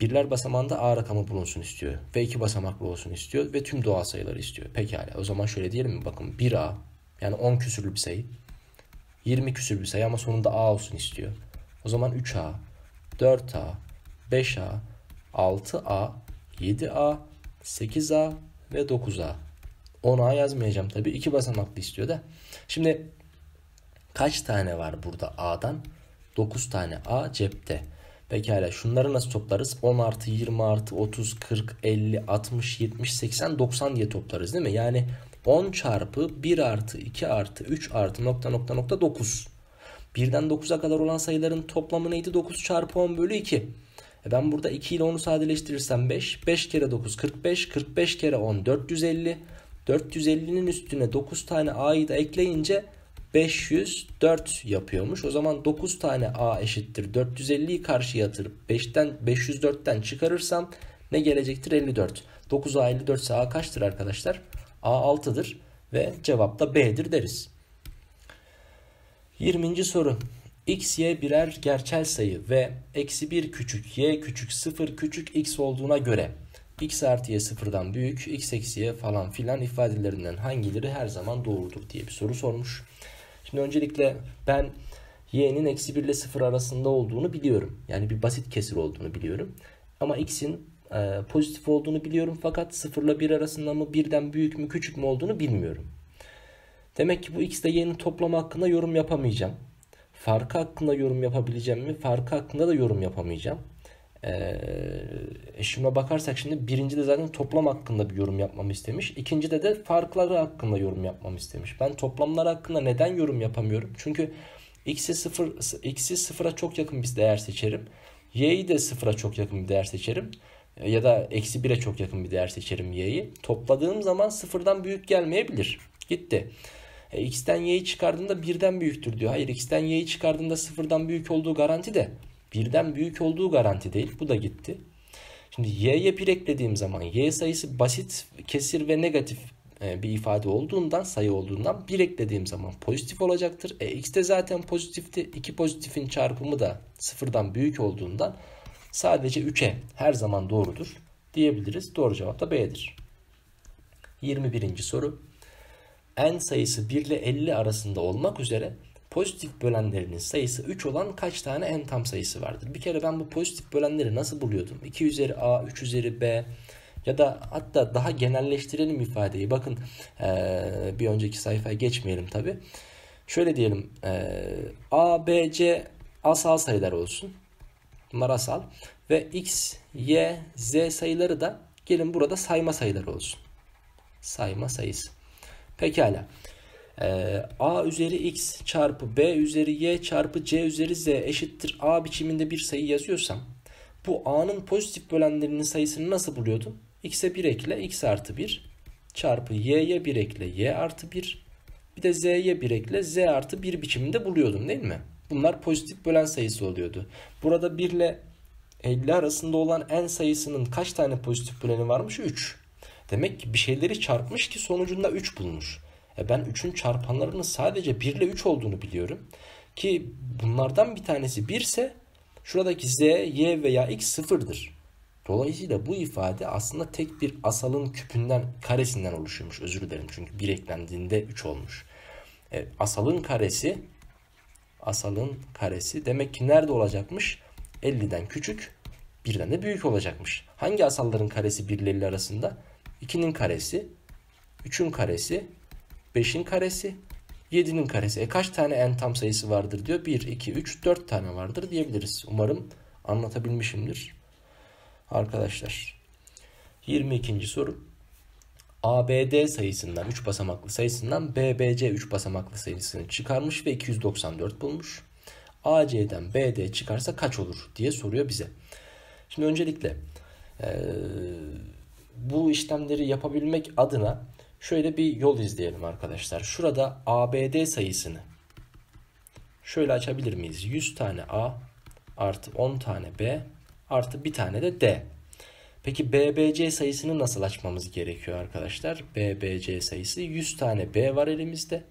Birler basamağında A rakamı bulunsun istiyor. Ve iki basamaklı olsun istiyor. Ve tüm doğal sayıları istiyor. Pekala. O zaman şöyle diyelim mi? Bakın 1A yani 10 küsürlü bir sayı. 20 küsür bir sayı ama sonunda A olsun istiyor. O zaman 3A, 4A, 5A, 6A, 7A, 8A ve 9A. 10A yazmayacağım tabii. 2 basamaklı istiyor da. Şimdi kaç tane var burada A'dan? 9 tane A cepte. Pekala şunları nasıl toplarız? 10 artı 20 artı 30 40 50 60 70 80 90 diye toplarız değil mi? Yani 10 çarpı 1 artı 2 artı 3 artı nokta nokta nokta 9. 1'den 9'a kadar olan sayıların toplamı neydi? 9 çarpı 10 bölü 2. E ben burada 2 ile 10'u sadeleştirirsem 5. 5 kere 9 45. 45 kere 10 450. 450'nin üstüne 9 tane a'yı da ekleyince 504 yapıyormuş. O zaman 9 tane A eşittir. 450'yi karşıya yatırıp 5'ten 504'ten çıkarırsam ne gelecektir? 54. 9 A 54 ise A kaçtır arkadaşlar? A 6'dır ve cevap da B'dir deriz. 20. soru. X, Y birer gerçel sayı ve eksi 1 küçük Y küçük 0 küçük X olduğuna göre X artı Y sıfırdan büyük X eksi Y falan filan ifadelerinden hangileri her zaman doğrudur diye bir soru sormuş. Şimdi öncelikle ben y'nin eksi 1 ile 0 arasında olduğunu biliyorum. Yani bir basit kesir olduğunu biliyorum. Ama x'in e, pozitif olduğunu biliyorum fakat 0 ile 1 arasında mı birden büyük mü küçük mü olduğunu bilmiyorum. Demek ki bu x ile y'nin toplamı hakkında yorum yapamayacağım. Farkı hakkında yorum yapabileceğim mi? Farkı hakkında da yorum yapamayacağım. E, ee, şimdi bakarsak şimdi birinci de zaten toplam hakkında bir yorum yapmamı istemiş. İkinci de de farkları hakkında yorum yapmamı istemiş. Ben toplamlar hakkında neden yorum yapamıyorum? Çünkü x'i 0 x'i sıfıra çok yakın bir değer seçerim. Y'yi de sıfıra çok yakın bir değer seçerim. Ee, ya da eksi 1'e çok yakın bir değer seçerim y'yi. Topladığım zaman sıfırdan büyük gelmeyebilir. Gitti. E, x'ten y'yi çıkardığımda birden büyüktür diyor. Hayır x'ten y'yi çıkardığımda sıfırdan büyük olduğu garanti de. Birden büyük olduğu garanti değil. Bu da gitti. Şimdi y'ye 1 eklediğim zaman y sayısı basit, kesir ve negatif e, bir ifade olduğundan sayı olduğundan 1 eklediğim zaman pozitif olacaktır. E, x de zaten pozitifti. 2 pozitifin çarpımı da sıfırdan büyük olduğundan sadece 3'e her zaman doğrudur diyebiliriz. Doğru cevap da B'dir. 21. soru. N sayısı 1 ile 50 arasında olmak üzere pozitif bölenlerinin sayısı 3 olan kaç tane en tam sayısı vardır? Bir kere ben bu pozitif bölenleri nasıl buluyordum? 2 üzeri a, 3 üzeri b ya da hatta daha genelleştirelim ifadeyi. Bakın ee, bir önceki sayfaya geçmeyelim tabi. Şöyle diyelim ee, a, b, c asal sayılar olsun. Bunlar asal. Ve x, y, z sayıları da gelin burada sayma sayılar olsun. Sayma sayısı. Pekala e, a üzeri x çarpı b üzeri y çarpı c üzeri z eşittir a biçiminde bir sayı yazıyorsam bu a'nın pozitif bölenlerinin sayısını nasıl buluyordum? x'e 1 ekle x artı 1 çarpı y'ye 1 ekle y artı 1 bir de z'ye 1 ekle z artı 1 biçiminde buluyordum değil mi? Bunlar pozitif bölen sayısı oluyordu. Burada 1 ile 50 arasında olan n sayısının kaç tane pozitif böleni varmış? 3. Demek ki bir şeyleri çarpmış ki sonucunda 3 bulmuş. E, ben 3'ün çarpanlarının sadece 1 ile 3 olduğunu biliyorum. Ki bunlardan bir tanesi 1 ise şuradaki z, y veya x sıfırdır. Dolayısıyla bu ifade aslında tek bir asalın küpünden karesinden oluşuyormuş. Özür dilerim çünkü 1 eklendiğinde 3 olmuş. E, asalın karesi asalın karesi demek ki nerede olacakmış? 50'den küçük, 1'den de büyük olacakmış. Hangi asalların karesi 1 ile arasında? 2'nin karesi, 3'ün karesi, 5'in karesi 7'nin karesi. E kaç tane en tam sayısı vardır diyor. 1, 2, 3, 4 tane vardır diyebiliriz. Umarım anlatabilmişimdir. Arkadaşlar 22. soru. ABD sayısından 3 basamaklı sayısından BBC 3 basamaklı sayısını çıkarmış ve 294 bulmuş. AC'den BD çıkarsa kaç olur diye soruyor bize. Şimdi öncelikle e, bu işlemleri yapabilmek adına Şöyle bir yol izleyelim arkadaşlar. Şurada ABD sayısını şöyle açabilir miyiz? 100 tane A artı 10 tane B artı bir tane de D. Peki BBC sayısını nasıl açmamız gerekiyor arkadaşlar? BBC sayısı 100 tane B var elimizde.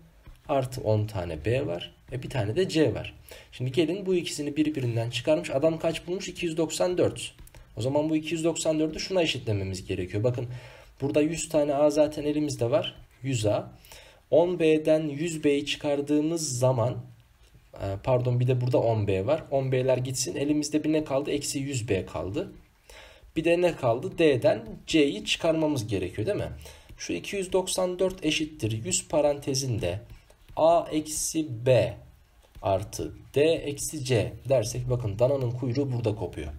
Artı 10 tane B var. E bir tane de C var. Şimdi gelin bu ikisini birbirinden çıkarmış. Adam kaç bulmuş? 294. O zaman bu 294'ü şuna eşitlememiz gerekiyor. Bakın Burada 100 tane A zaten elimizde var. 100 A. 10B'den 100B'yi çıkardığımız zaman e, pardon bir de burada 10B var. 10B'ler gitsin. Elimizde bir ne kaldı? Eksi 100B kaldı. Bir de ne kaldı? D'den C'yi çıkarmamız gerekiyor değil mi? Şu 294 eşittir. 100 parantezinde A eksi B artı D eksi C dersek bakın dananın kuyruğu burada kopuyor.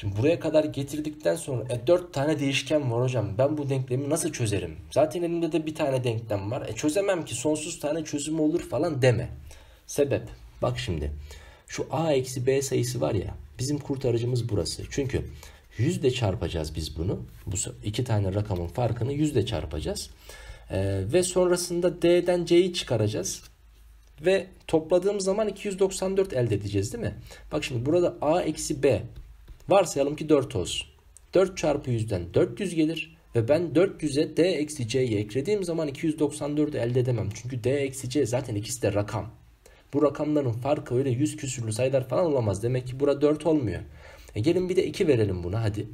Şimdi buraya kadar getirdikten sonra e, 4 tane değişken var hocam. Ben bu denklemi nasıl çözerim? Zaten elimde de bir tane denklem var. E çözemem ki sonsuz tane çözüm olur falan deme. Sebep. Bak şimdi. Şu a eksi b sayısı var ya. Bizim kurtarıcımız burası. Çünkü de çarpacağız biz bunu. Bu iki tane rakamın farkını de çarpacağız. Ee, ve sonrasında d'den c'yi çıkaracağız. Ve topladığım zaman 294 elde edeceğiz değil mi? Bak şimdi burada a eksi b Varsayalım ki 4 olsun. 4 çarpı 100'den 400 gelir ve ben 400'e d eksi c'yi eklediğim zaman 294'ü elde edemem. Çünkü d eksi c zaten ikisi de rakam. Bu rakamların farkı öyle 100 küsürlü sayılar falan olamaz. Demek ki bura 4 olmuyor. E gelin bir de 2 verelim buna hadi.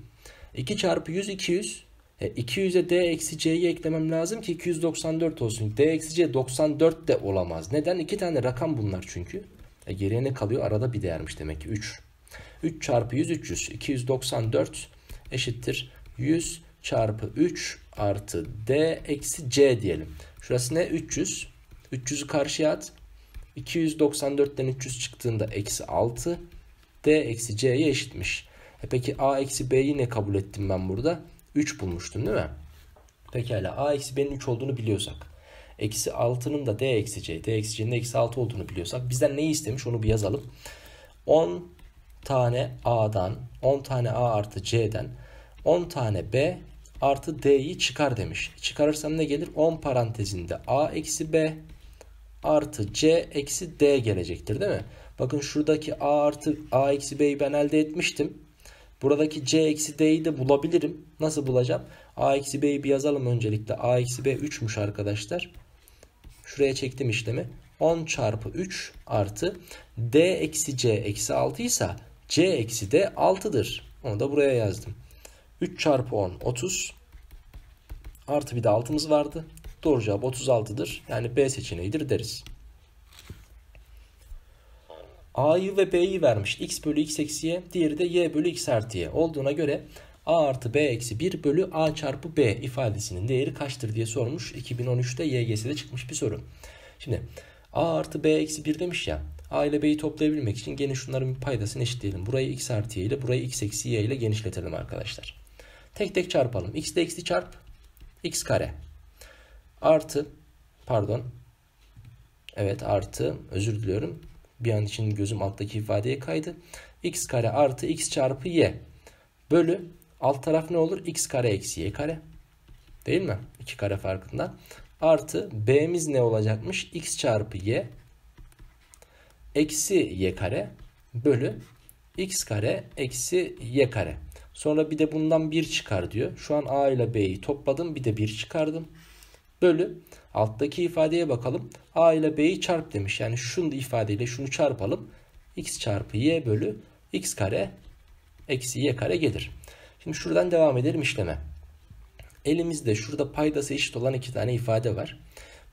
2 çarpı 100 200. E 200'e d eksi c'yi eklemem lazım ki 294 olsun. d eksi c 94 de olamaz. Neden? 2 tane rakam bunlar çünkü. E geriye ne kalıyor? Arada bir değermiş demek ki 3. 3 çarpı 100 300. 294 eşittir 100 çarpı 3 artı D eksi C diyelim. Şurası ne? 300. 300'ü karşıya at. 294'ten 300 çıktığında eksi 6. D eksi C'ye eşitmiş. E peki A eksi B'yi ne kabul ettim ben burada? 3 bulmuştum değil mi? Pekala A eksi B'nin 3 olduğunu biliyorsak. Eksi 6'nın da D eksi C. D eksi C'nin eksi 6 olduğunu biliyorsak. Bizden neyi istemiş onu bir yazalım. 10 tane A'dan, 10 tane A artı C'den, 10 tane B artı D'yi çıkar demiş. Çıkarırsam ne gelir? 10 parantezinde A eksi B artı C eksi D gelecektir değil mi? Bakın şuradaki A artı A eksi B'yi ben elde etmiştim. Buradaki C eksi D'yi de bulabilirim. Nasıl bulacağım? A eksi B'yi bir yazalım öncelikle. A eksi B 3'müş arkadaşlar. Şuraya çektim işlemi. 10 çarpı 3 artı D eksi C eksi 6 ise C eksi de 6'dır. Onu da buraya yazdım. 3 çarpı 10 30. Artı bir de 6'mız vardı. Doğru cevap 36'dır. Yani B seçeneğidir deriz. A'yı ve B'yi vermiş. X bölü X eksiye. Diğeri de Y bölü X artıya. Olduğuna göre A artı B eksi 1 bölü A çarpı B ifadesinin değeri kaçtır diye sormuş. 2013'te YGS'de çıkmış bir soru. Şimdi A artı B eksi 1 demiş ya. A B'yi toplayabilmek için gene şunların paydasını eşitleyelim. Burayı x artı y ile burayı x eksi y ile genişletelim arkadaşlar. Tek tek çarpalım. x ile x'i çarp. x kare. Artı pardon. Evet artı özür diliyorum. Bir an için gözüm alttaki ifadeye kaydı. x kare artı x çarpı y bölü alt taraf ne olur? x kare eksi y kare. Değil mi? 2 kare farkında. Artı b'miz ne olacakmış? x çarpı y eksi y kare bölü x kare eksi y kare. Sonra bir de bundan 1 çıkar diyor. Şu an a ile b'yi topladım bir de 1 çıkardım. Bölü alttaki ifadeye bakalım. a ile b'yi çarp demiş. Yani şunu ifadeyle şunu çarpalım. x çarpı y bölü x kare eksi y kare gelir. Şimdi şuradan devam edelim işleme. Elimizde şurada paydası eşit olan iki tane ifade var.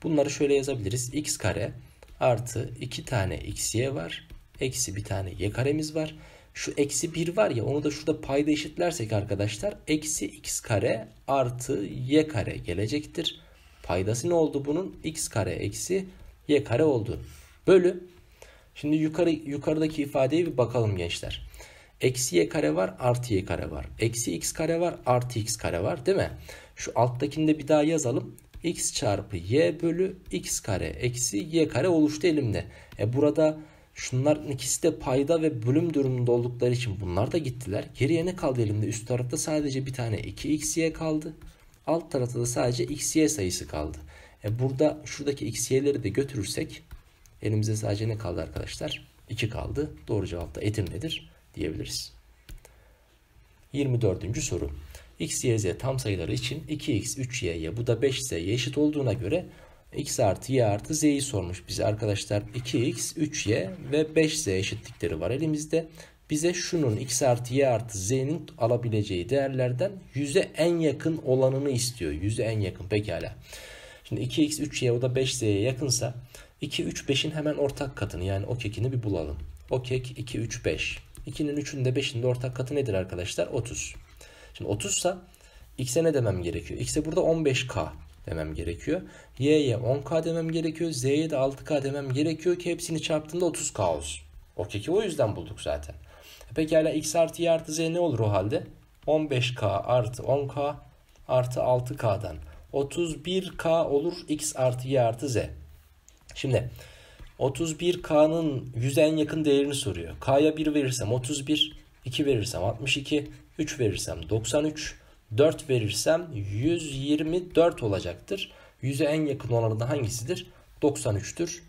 Bunları şöyle yazabiliriz. x kare artı 2 tane xy var. Eksi bir tane y karemiz var. Şu eksi 1 var ya onu da şurada payda eşitlersek arkadaşlar eksi x kare artı y kare gelecektir. Paydası ne oldu bunun? x kare eksi y kare oldu. Bölü. Şimdi yukarı yukarıdaki ifadeye bir bakalım gençler. Eksi y kare var artı y kare var. Eksi x kare var artı x kare var değil mi? Şu alttakini de bir daha yazalım x çarpı y bölü x kare eksi y kare oluştu elimde. E burada şunlar ikisi de payda ve bölüm durumunda oldukları için bunlar da gittiler. Geriye ne kaldı elimde? Üst tarafta sadece bir tane 2xy kaldı. Alt tarafta da sadece xy sayısı kaldı. E burada şuradaki xy'leri de götürürsek elimize sadece ne kaldı arkadaşlar? 2 kaldı. Doğru cevap da Edirne'dir diyebiliriz. 24. soru x, y, z tam sayıları için 2x, 3 y bu da 5z'ye eşit olduğuna göre x artı y artı z'yi sormuş bize arkadaşlar. 2x, 3y ve 5z eşitlikleri var elimizde. Bize şunun x artı y artı z'nin alabileceği değerlerden 100'e en yakın olanını istiyor. 100'e en yakın pekala. Şimdi 2x, 3y o da 5z'ye yakınsa 2, 3, 5'in hemen ortak katını yani o kekini bir bulalım. O kek 2, 3, 5. 2'nin 3'ünde 5'inde ortak katı nedir arkadaşlar? 30. Şimdi 30 ise x'e ne demem gerekiyor? X'e burada 15k demem gerekiyor. Y'ye 10k demem gerekiyor. Z'ye de 6k demem gerekiyor ki hepsini çarptığında 30k olsun. O keki o yüzden bulduk zaten. E peki hala x artı y artı z ne olur o halde? 15k artı 10k artı 6k'dan 31k olur x artı y artı z. Şimdi 31k'nın 100'e en yakın değerini soruyor. K'ya 1 verirsem 31, 2 verirsem 62, 3 verirsem 93, 4 verirsem 124 olacaktır. 100'e en yakın olanı da hangisidir? 93'tür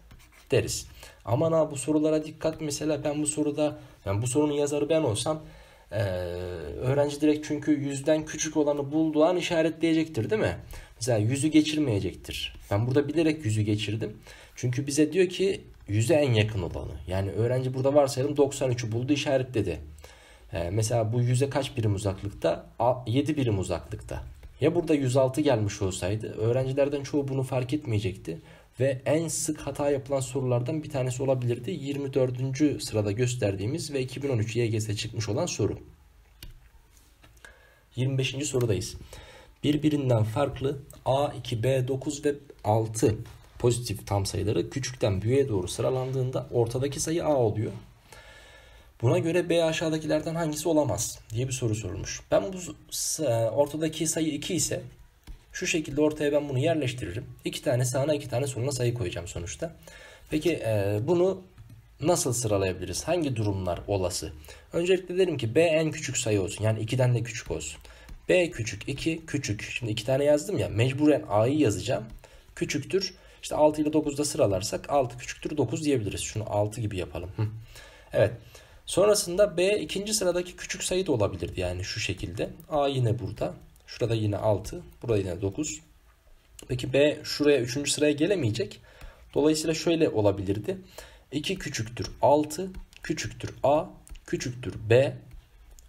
deriz. Aman ha bu sorulara dikkat. Mesela ben bu soruda yani bu sorunun yazarı ben olsam ee, öğrenci direkt çünkü yüzden küçük olanı bulduğu an işaretleyecektir değil mi? Mesela yüzü geçirmeyecektir. Ben burada bilerek yüzü geçirdim. Çünkü bize diyor ki yüze en yakın olanı. Yani öğrenci burada varsayalım 93'ü buldu işaretledi. Ee, mesela bu yüze kaç birim uzaklıkta? 7 birim uzaklıkta. Ya burada 106 gelmiş olsaydı öğrencilerden çoğu bunu fark etmeyecekti ve en sık hata yapılan sorulardan bir tanesi olabilirdi. 24. sırada gösterdiğimiz ve 2013 YGS'e çıkmış olan soru. 25. sorudayız. Birbirinden farklı A, 2, B, 9 ve 6 pozitif tam sayıları küçükten büyüğe doğru sıralandığında ortadaki sayı A oluyor. Buna göre B aşağıdakilerden hangisi olamaz diye bir soru sorulmuş. Ben bu e, ortadaki sayı 2 ise şu şekilde ortaya ben bunu yerleştiririm. İki tane sağına iki tane soluna sayı koyacağım sonuçta. Peki e, bunu nasıl sıralayabiliriz? Hangi durumlar olası? Öncelikle derim ki B en küçük sayı olsun. Yani 2'den de küçük olsun. B küçük 2 küçük. Şimdi 2 tane yazdım ya mecburen A'yı yazacağım. Küçüktür. İşte 6 ile 9'da sıralarsak 6 küçüktür 9 diyebiliriz. Şunu 6 gibi yapalım. Hı. Evet. Sonrasında B ikinci sıradaki küçük sayı da olabilirdi yani şu şekilde. A yine burada. Şurada yine 6. Burada yine 9. Peki B şuraya 3. sıraya gelemeyecek. Dolayısıyla şöyle olabilirdi. 2 küçüktür 6, küçüktür A, küçüktür B.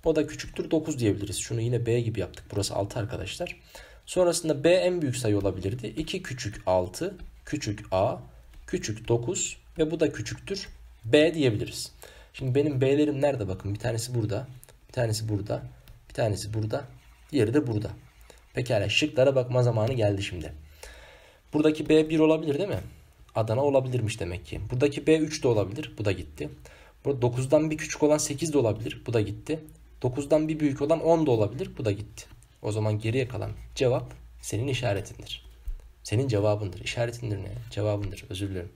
O da küçüktür 9 diyebiliriz. Şunu yine B gibi yaptık. Burası 6 arkadaşlar. Sonrasında B en büyük sayı olabilirdi. 2 küçük 6, küçük A, küçük 9 ve bu da küçüktür B diyebiliriz. Şimdi benim B'lerim nerede bakın? Bir tanesi burada. Bir tanesi burada. Bir tanesi burada. Diğeri de burada. Pekala şıklara bakma zamanı geldi şimdi. Buradaki B1 olabilir değil mi? Adana olabilirmiş demek ki. Buradaki B3 de olabilir. Bu da gitti. Burada 9'dan bir küçük olan 8 de olabilir. Bu da gitti. 9'dan bir büyük olan 10 da olabilir. Bu da gitti. O zaman geriye kalan cevap senin işaretindir. Senin cevabındır. İşaretindir ne? Cevabındır. Özür dilerim.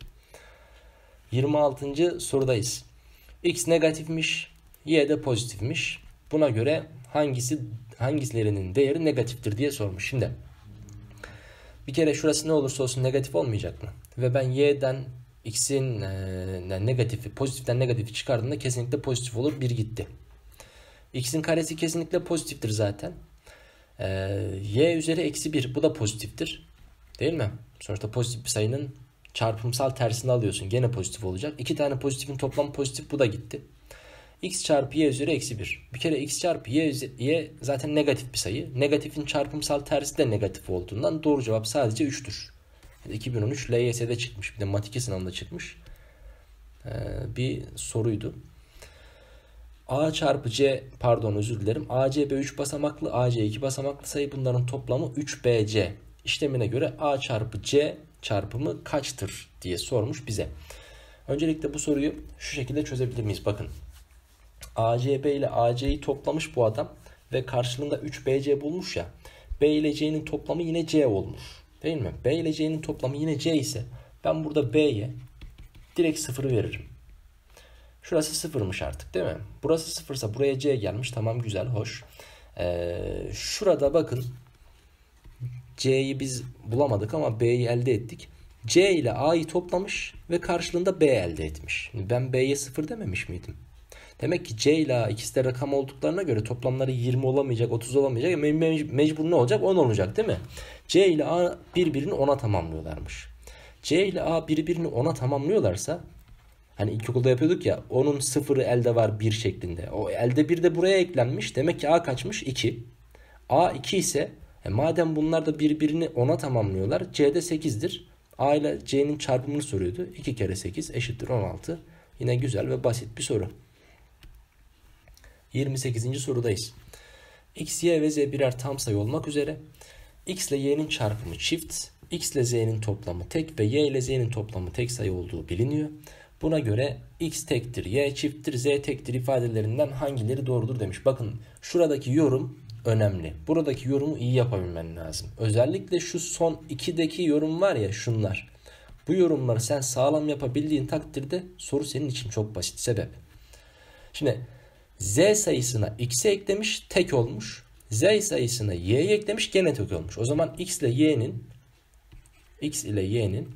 26. sorudayız. X negatifmiş, Y de pozitifmiş. Buna göre hangisi hangislerinin değeri negatiftir diye sormuş. Şimdi bir kere şurası ne olursa olsun negatif olmayacak mı? Ve ben y'den x'in e, negatifi, pozitiften negatifi çıkardığımda kesinlikle pozitif olur. bir gitti. x'in karesi kesinlikle pozitiftir zaten. E, y üzeri eksi 1 bu da pozitiftir. Değil mi? Sonuçta pozitif bir sayının çarpımsal tersini alıyorsun. Gene pozitif olacak. İki tane pozitifin toplamı pozitif bu da gitti. x çarpı y üzeri eksi 1. Bir kere x çarpı y, y zaten negatif bir sayı. Negatifin çarpımsal tersi de negatif olduğundan doğru cevap sadece 3'tür. 2013 LYS'de çıkmış. Bir de Mat sınavında çıkmış. Ee, bir soruydu. A çarpı C pardon özür dilerim. ACB 3 basamaklı, AC 2 basamaklı sayı bunların toplamı 3BC. İşlemine göre A çarpı C çarpımı kaçtır diye sormuş bize. Öncelikle bu soruyu şu şekilde çözebilir miyiz? Bakın ACB ile AC'yi toplamış bu adam ve karşılığında 3BC bulmuş ya. B ile C'nin toplamı yine C olmuş. Değil mi? B ile C'nin toplamı yine C ise ben burada B'ye direkt 0 veririm. Şurası sıfırmış artık değil mi? Burası sıfırsa buraya C gelmiş. Tamam güzel hoş. Ee, şurada bakın C'yi biz bulamadık ama B'yi elde ettik. C ile A'yı toplamış ve karşılığında B elde etmiş. Ben B'ye 0 dememiş miydim? Demek ki C ile A ikisi de rakam olduklarına göre toplamları 20 olamayacak, 30 olamayacak. Mecbur ne olacak? 10 olacak değil mi? C ile A birbirini 10'a tamamlıyorlarmış. C ile A birbirini 10'a tamamlıyorlarsa hani ilkokulda yapıyorduk ya onun sıfırı elde var 1 şeklinde. O elde 1 de buraya eklenmiş. Demek ki A kaçmış? 2. A 2 ise e madem bunlar da birbirini 10'a tamamlıyorlar. C'de 8'dir. A ile C'nin çarpımını soruyordu. 2 kere 8 eşittir 16. Yine güzel ve basit bir soru. 28. sorudayız. X, Y ve Z birer tam sayı olmak üzere. X ile Y'nin çarpımı çift. X ile Z'nin toplamı tek ve Y ile Z'nin toplamı tek sayı olduğu biliniyor. Buna göre X tektir, Y çifttir, Z tektir ifadelerinden hangileri doğrudur demiş. Bakın şuradaki yorum önemli. Buradaki yorumu iyi yapabilmen lazım. Özellikle şu son 2'deki yorum var ya şunlar. Bu yorumları sen sağlam yapabildiğin takdirde soru senin için çok basit sebep. Şimdi z sayısına x'i eklemiş tek olmuş. Z sayısına y'yi eklemiş gene tek olmuş. O zaman x ile y'nin x ile y'nin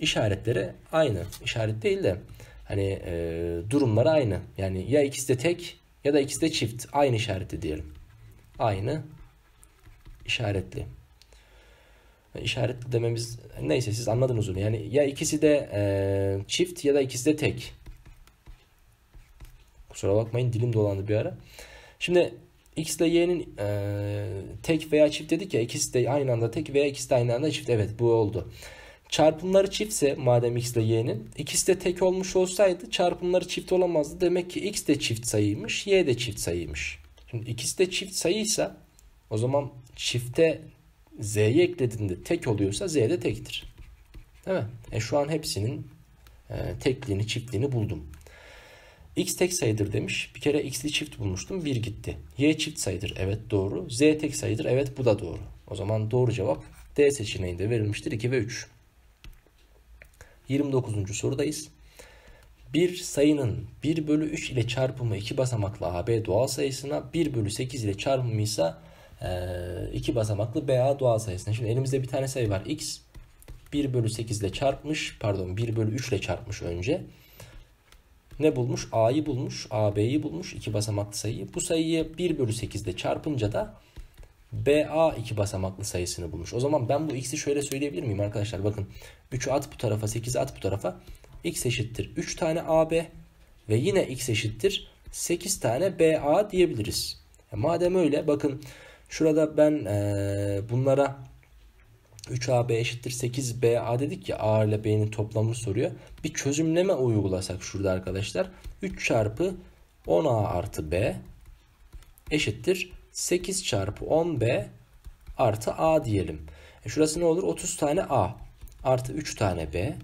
işaretleri aynı. İşaret değil de hani e, durumları aynı. Yani ya x de tek ya da x de çift. Aynı işareti diyelim aynı işaretli. İşaretli dememiz neyse siz anladınız onu. Yani ya ikisi de e, çift ya da ikisi de tek. Kusura bakmayın dilim dolandı bir ara. Şimdi X ile Y'nin e, tek veya çift dedik ya ikisi de aynı anda tek veya ikisi de aynı anda çift. Evet bu oldu. Çarpımları çiftse madem x ile y'nin ikisi de tek olmuş olsaydı çarpımları çift olamazdı. Demek ki x de çift sayıymış y de çift sayıymış. Şimdi ikisi de çift sayıysa o zaman çifte z'yi eklediğinde tek oluyorsa z de tektir. Değil mi? E şu an hepsinin e, tekliğini, çiftliğini buldum. X tek sayıdır demiş. Bir kere x'li çift bulmuştum. 1 gitti. Y çift sayıdır. Evet doğru. Z tek sayıdır. Evet bu da doğru. O zaman doğru cevap D seçeneğinde verilmiştir 2 ve 3. 29. sorudayız bir sayının 1 bölü 3 ile çarpımı 2 basamaklı AB doğal sayısına 1 bölü 8 ile çarpımı ise 2 e, basamaklı BA doğal sayısına. Şimdi elimizde bir tane sayı var x 1 bölü 8 ile çarpmış pardon 1 bölü 3 ile çarpmış önce. Ne bulmuş? A'yı bulmuş, AB'yi bulmuş iki basamaklı sayıyı. Bu sayıyı 1 bölü 8 ile çarpınca da BA iki basamaklı sayısını bulmuş. O zaman ben bu x'i şöyle söyleyebilir miyim arkadaşlar? Bakın 3'ü at bu tarafa 8'i at bu tarafa x eşittir 3 tane AB ve yine x eşittir 8 tane BA diyebiliriz. E madem öyle bakın şurada ben e, bunlara 3AB eşittir 8BA dedik ya A ile B'nin toplamını soruyor. Bir çözümleme uygulasak şurada arkadaşlar 3 çarpı 10A artı B eşittir 8 çarpı 10B artı A diyelim. E şurası ne olur? 30 tane A artı 3 tane B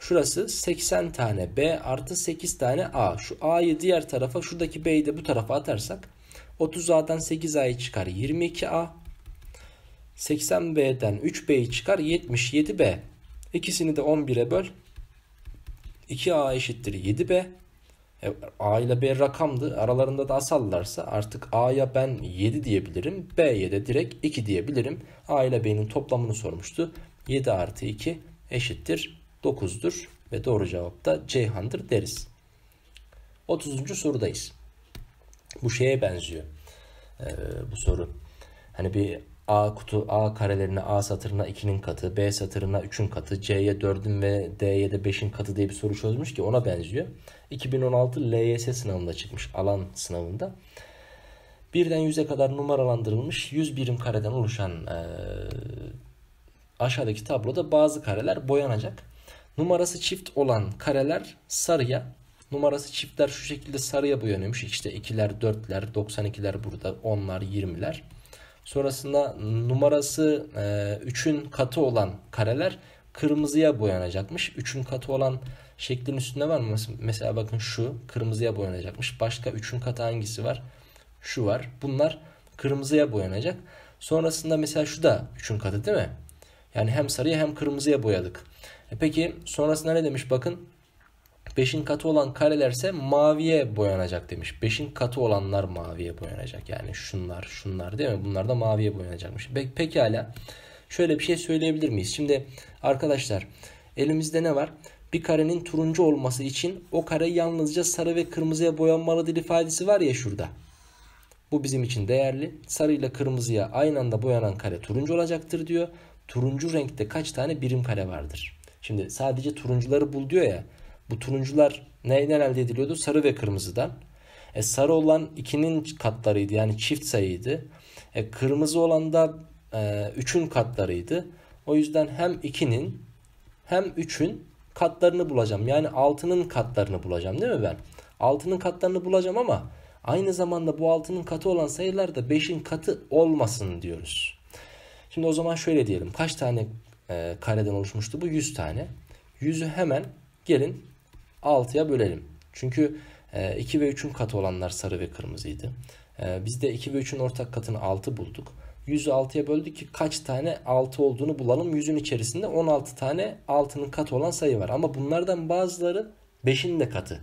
Şurası 80 tane B artı 8 tane A. Şu A'yı diğer tarafa şuradaki B'yi de bu tarafa atarsak 30A'dan 8A'yı çıkar 22A. 80B'den 3B'yi çıkar 77B. İkisini de 11'e böl. 2A eşittir 7B. E, A ile B rakamdı. Aralarında da asallarsa artık A'ya ben 7 diyebilirim. B'ye de direkt 2 diyebilirim. A ile B'nin toplamını sormuştu. 7 artı 2 eşittir 9'dur ve doğru cevap da Ceyhan'dır deriz. 30. sorudayız. Bu şeye benziyor. Ee, bu soru. Hani bir A kutu A karelerine A satırına 2'nin katı, B satırına 3'ün katı, C'ye 4'ün ve D'ye de 5'in katı diye bir soru çözmüş ki ona benziyor. 2016 LYS sınavında çıkmış alan sınavında. Birden 100'e kadar numaralandırılmış 100 birim kareden oluşan e, aşağıdaki tabloda bazı kareler boyanacak. Numarası çift olan kareler sarıya. Numarası çiftler şu şekilde sarıya boyanıyormuş. İşte 2'ler, 4'ler, 92'ler burada, 10'lar, 20'ler. Sonrasında numarası 3'ün e, katı olan kareler kırmızıya boyanacakmış. 3'ün katı olan şeklin üstünde var mı? Mesela bakın şu kırmızıya boyanacakmış. Başka 3'ün katı hangisi var? Şu var. Bunlar kırmızıya boyanacak. Sonrasında mesela şu da 3'ün katı değil mi? Yani hem sarıya hem kırmızıya boyadık. E peki sonrasında ne demiş bakın. 5'in katı olan karelerse maviye boyanacak demiş. 5'in katı olanlar maviye boyanacak. Yani şunlar, şunlar değil mi? Bunlar da maviye boyanacakmış. Pe pekala. Şöyle bir şey söyleyebilir miyiz? Şimdi arkadaşlar elimizde ne var? Bir karenin turuncu olması için o kare yalnızca sarı ve kırmızıya boyanmalıdır ifadesi var ya şurada. Bu bizim için değerli. Sarı ile kırmızıya aynı anda boyanan kare turuncu olacaktır diyor. Turuncu renkte kaç tane birim kare vardır? Şimdi sadece turuncuları bul diyor ya. Bu turuncular neyden elde ediliyordu? Sarı ve kırmızıdan. E, sarı olan 2'nin katlarıydı yani çift sayıydı. E, kırmızı olan da 3'ün e, katlarıydı. O yüzden hem 2'nin hem 3'ün katlarını bulacağım. Yani 6'nın katlarını bulacağım değil mi ben? 6'nın katlarını bulacağım ama aynı zamanda bu 6'nın katı olan sayılar da 5'in katı olmasın diyoruz. Şimdi o zaman şöyle diyelim. Kaç tane e, kareden oluşmuştu. Bu 100 tane. 100'ü hemen gelin 6'ya bölelim. Çünkü e, 2 ve 3'ün katı olanlar sarı ve kırmızıydı. E, biz de 2 ve 3'ün ortak katını 6 bulduk. 100'ü 6'ya böldük ki kaç tane 6 olduğunu bulalım. 100'ün içerisinde 16 tane 6'nın katı olan sayı var. Ama bunlardan bazıları 5'in de katı.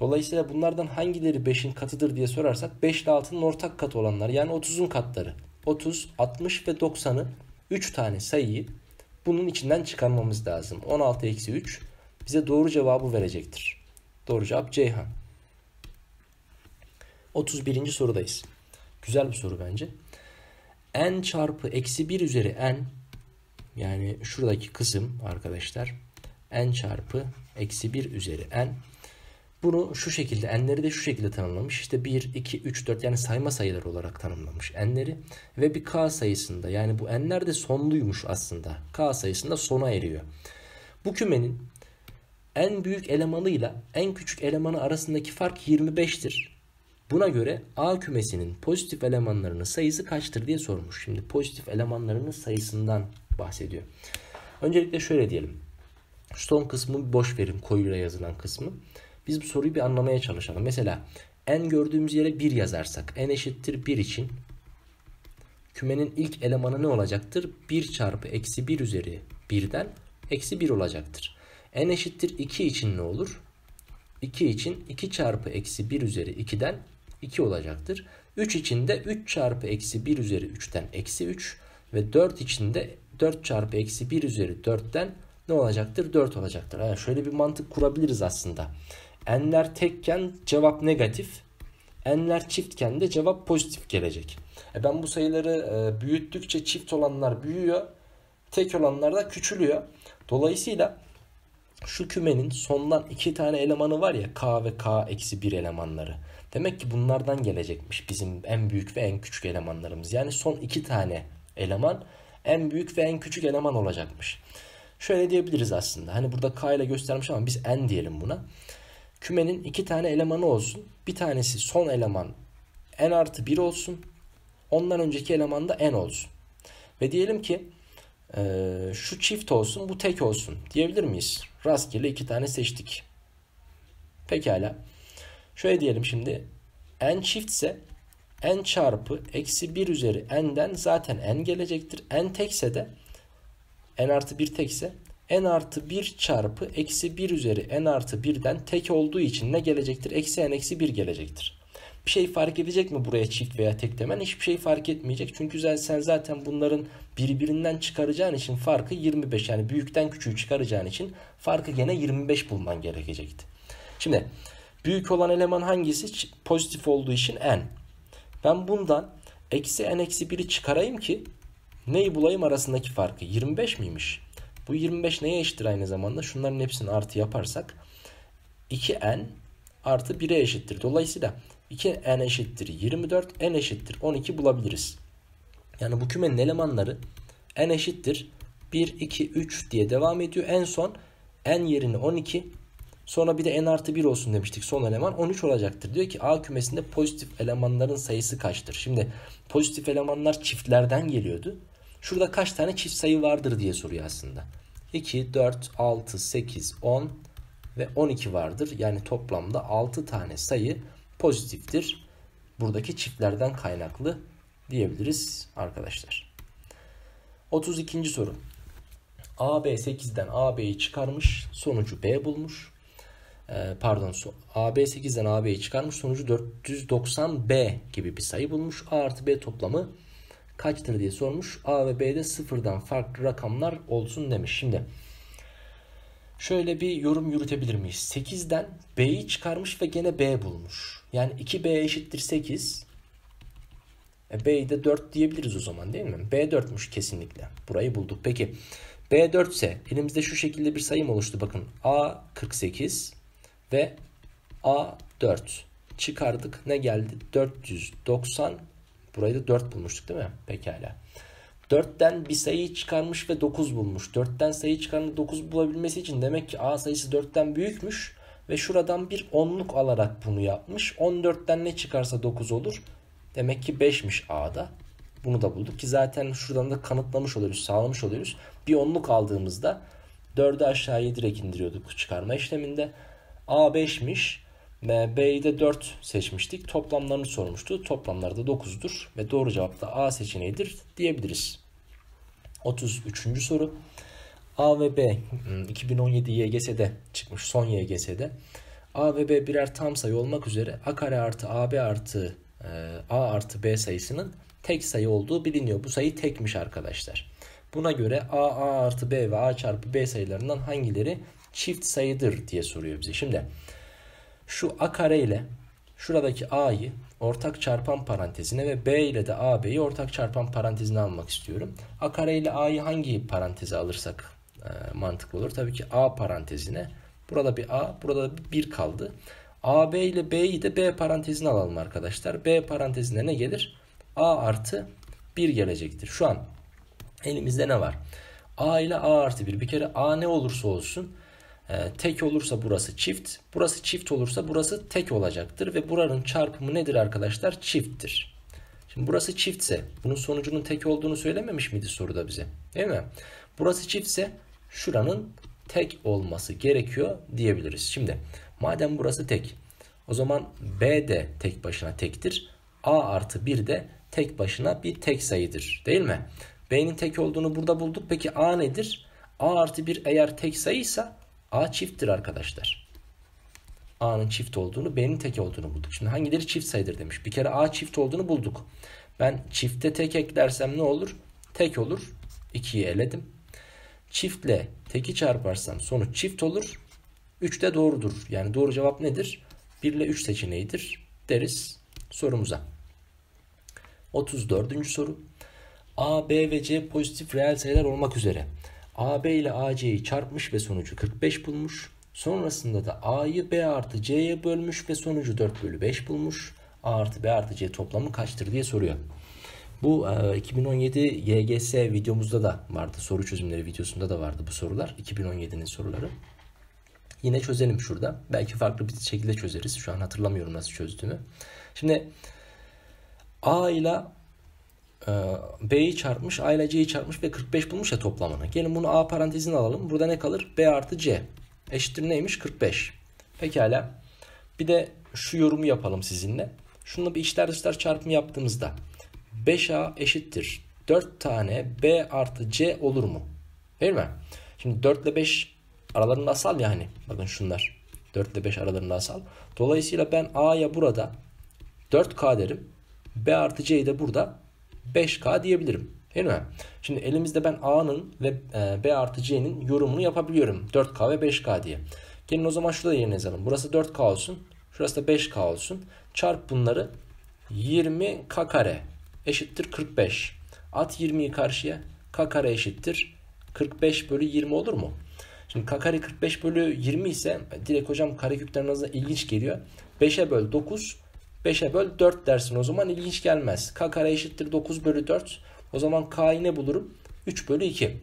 Dolayısıyla bunlardan hangileri 5'in katıdır diye sorarsak 5 ile 6'nın ortak katı olanlar yani 30'un katları. 30, 60 ve 90'ı 3 tane sayıyı bunun içinden çıkarmamız lazım. 16 eksi 3 bize doğru cevabı verecektir. Doğru cevap Ceyhan. 31. sorudayız. Güzel bir soru bence. n çarpı eksi 1 üzeri n yani şuradaki kısım arkadaşlar n çarpı eksi 1 üzeri n bunu şu şekilde enleri de şu şekilde tanımlamış. İşte 1, 2, 3, 4 yani sayma sayıları olarak tanımlamış enleri. Ve bir k sayısında yani bu enler de sonluymuş aslında. K sayısında sona eriyor. Bu kümenin en büyük elemanıyla en küçük elemanı arasındaki fark 25'tir. Buna göre A kümesinin pozitif elemanlarının sayısı kaçtır diye sormuş. Şimdi pozitif elemanlarının sayısından bahsediyor. Öncelikle şöyle diyelim. Son kısmı boş verin koyuyla yazılan kısmı. Biz bu soruyu bir anlamaya çalışalım. Mesela n gördüğümüz yere 1 yazarsak n eşittir 1 için kümenin ilk elemanı ne olacaktır? 1 çarpı eksi 1 üzeri 1'den eksi 1 olacaktır. n eşittir 2 için ne olur? 2 için 2 çarpı eksi 1 üzeri 2'den 2 olacaktır. 3 için de 3 çarpı eksi 1 üzeri 3'ten eksi 3 ve 4 için de 4 çarpı eksi 1 üzeri 4'ten ne olacaktır? 4 olacaktır. Yani şöyle bir mantık kurabiliriz aslında. N'ler tekken cevap negatif. N'ler çiftken de cevap pozitif gelecek. E ben bu sayıları e, büyüttükçe çift olanlar büyüyor. Tek olanlar da küçülüyor. Dolayısıyla şu kümenin sondan iki tane elemanı var ya K ve K eksi bir elemanları. Demek ki bunlardan gelecekmiş bizim en büyük ve en küçük elemanlarımız. Yani son iki tane eleman en büyük ve en küçük eleman olacakmış. Şöyle diyebiliriz aslında. Hani burada K ile göstermiş ama biz N diyelim buna. Kümenin iki tane elemanı olsun. Bir tanesi son eleman n artı 1 olsun. Ondan önceki eleman da n olsun. Ve diyelim ki e, şu çift olsun bu tek olsun diyebilir miyiz? Rastgele iki tane seçtik. Pekala. Şöyle diyelim şimdi n çiftse n çarpı eksi 1 üzeri n'den zaten n gelecektir. n tekse de n artı 1 tekse n artı 1 çarpı eksi 1 üzeri n artı 1'den tek olduğu için ne gelecektir? Eksi n eksi 1 gelecektir. Bir şey fark edecek mi buraya çift veya tek demen? Hiçbir şey fark etmeyecek. Çünkü sen zaten bunların birbirinden çıkaracağın için farkı 25. Yani büyükten küçüğü çıkaracağın için farkı gene 25 bulman gerekecekti. Şimdi büyük olan eleman hangisi? Pozitif olduğu için n. Ben bundan eksi n eksi 1'i çıkarayım ki neyi bulayım arasındaki farkı? 25 miymiş? Bu 25 neye eşittir aynı zamanda? Şunların hepsini artı yaparsak 2n artı 1'e eşittir. Dolayısıyla 2n eşittir 24, n eşittir 12 bulabiliriz. Yani bu kümenin elemanları n eşittir 1, 2, 3 diye devam ediyor. En son n yerine 12 sonra bir de n artı 1 olsun demiştik son eleman 13 olacaktır. Diyor ki A kümesinde pozitif elemanların sayısı kaçtır? Şimdi pozitif elemanlar çiftlerden geliyordu. Şurada kaç tane çift sayı vardır diye soruyor aslında. 2, 4, 6, 8, 10 ve 12 vardır. Yani toplamda 6 tane sayı pozitiftir. Buradaki çiftlerden kaynaklı diyebiliriz arkadaşlar. 32. soru. AB 8'den AB'yi çıkarmış, sonucu B bulmuş. Ee, pardon, AB 8'den AB'yi çıkarmış, sonucu 490B gibi bir sayı bulmuş. A artı B toplamı kaçtır diye sormuş. A ve B'de sıfırdan farklı rakamlar olsun demiş. Şimdi şöyle bir yorum yürütebilir miyiz? 8'den B'yi çıkarmış ve gene B bulmuş. Yani 2B eşittir 8. E, B'yi de 4 diyebiliriz o zaman değil mi? B 4'müş kesinlikle. Burayı bulduk. Peki B4 ise elimizde şu şekilde bir sayım oluştu. Bakın A 48 ve A 4 çıkardık. Ne geldi? 490 Burayı da 4 bulmuştuk değil mi? Pekala. 4'ten bir sayı çıkarmış ve 9 bulmuş. 4'ten sayı çıkarmış 9 bulabilmesi için demek ki A sayısı 4'ten büyükmüş. Ve şuradan bir onluk alarak bunu yapmış. 14'ten ne çıkarsa 9 olur. Demek ki 5'miş A'da. Bunu da bulduk ki zaten şuradan da kanıtlamış oluyoruz, sağlamış oluyoruz. Bir onluk aldığımızda 4'ü aşağıya direkt indiriyorduk çıkarma işleminde. A 5'miş. B'yi de 4 seçmiştik. Toplamlarını sormuştu. Toplamları da 9'dur ve doğru cevap da A seçeneğidir diyebiliriz. 33. soru. A ve B 2017 hmm, YGS'de çıkmış son YGS'de. A ve B birer tam sayı olmak üzere A kare artı AB artı e, A artı B sayısının tek sayı olduğu biliniyor. Bu sayı tekmiş arkadaşlar. Buna göre A, A artı B ve A çarpı B sayılarından hangileri çift sayıdır diye soruyor bize. Şimdi şu a kare ile şuradaki a'yı ortak çarpan parantezine ve b ile de ab'yi ortak çarpan parantezine almak istiyorum. a kare ile a'yı hangi paranteze alırsak e, mantıklı olur? Tabii ki a parantezine. Burada bir a, burada bir kaldı. AB ile B'yi de B parantezine alalım arkadaşlar. B parantezine ne gelir? A artı 1 gelecektir. Şu an elimizde ne var? A ile A artı 1. Bir kere A ne olursa olsun ee, tek olursa burası çift. Burası çift olursa burası tek olacaktır. Ve buranın çarpımı nedir arkadaşlar? Çifttir. Şimdi burası çiftse bunun sonucunun tek olduğunu söylememiş miydi soruda bize? Değil mi? Burası çiftse şuranın tek olması gerekiyor diyebiliriz. Şimdi madem burası tek o zaman B de tek başına tektir. A artı 1 de tek başına bir tek sayıdır değil mi? B'nin tek olduğunu burada bulduk. Peki A nedir? A artı 1 eğer tek sayıysa A çifttir arkadaşlar. A'nın çift olduğunu B'nin tek olduğunu bulduk. Şimdi hangileri çift sayıdır demiş. Bir kere A çift olduğunu bulduk. Ben çifte tek eklersem ne olur? Tek olur. 2'yi eledim. Çiftle teki çarparsam sonuç çift olur. 3 de doğrudur. Yani doğru cevap nedir? 1 ile 3 seçeneğidir deriz sorumuza. 34. soru. A, B ve C pozitif reel sayılar olmak üzere AB ile AC'yi çarpmış ve sonucu 45 bulmuş. Sonrasında da A'yı B artı C'ye bölmüş ve sonucu 4 bölü 5 bulmuş. A artı B artı C toplamı kaçtır diye soruyor. Bu 2017 e, YGS videomuzda da vardı. Soru çözümleri videosunda da vardı bu sorular. 2017'nin soruları. Yine çözelim şurada. Belki farklı bir şekilde çözeriz. Şu an hatırlamıyorum nasıl çözdüğümü. Şimdi A ile e, B'yi çarpmış A C'yi çarpmış ve 45 bulmuş ya toplamını. Gelin bunu A parantezine alalım. Burada ne kalır? B artı C. Eşittir neymiş? 45. Pekala. Bir de şu yorumu yapalım sizinle. Şununla bir içler dışlar çarpımı yaptığımızda 5A eşittir 4 tane B artı C olur mu? Değil mi? Şimdi 4 ile 5 aralarında asal ya hani. Bakın şunlar. 4 ile 5 aralarında asal. Dolayısıyla ben A'ya burada 4K derim. B artı C'yi de burada 5K diyebilirim. Değil mi? Şimdi elimizde ben A'nın ve e, B artı C'nin yorumunu yapabiliyorum. 4K ve 5K diye. Gelin o zaman şurada yerine yazalım. Burası 4K olsun. Şurası da 5K olsun. Çarp bunları 20K kare eşittir 45. At 20'yi karşıya. K kare eşittir 45 bölü 20 olur mu? Şimdi K kare 45 bölü 20 ise direkt hocam kare arasında ilginç geliyor. 5'e böl 9 5'e böl 4 dersin o zaman ilginç gelmez. K kare eşittir 9 bölü 4. O zaman K'yı ne bulurum? 3 bölü 2.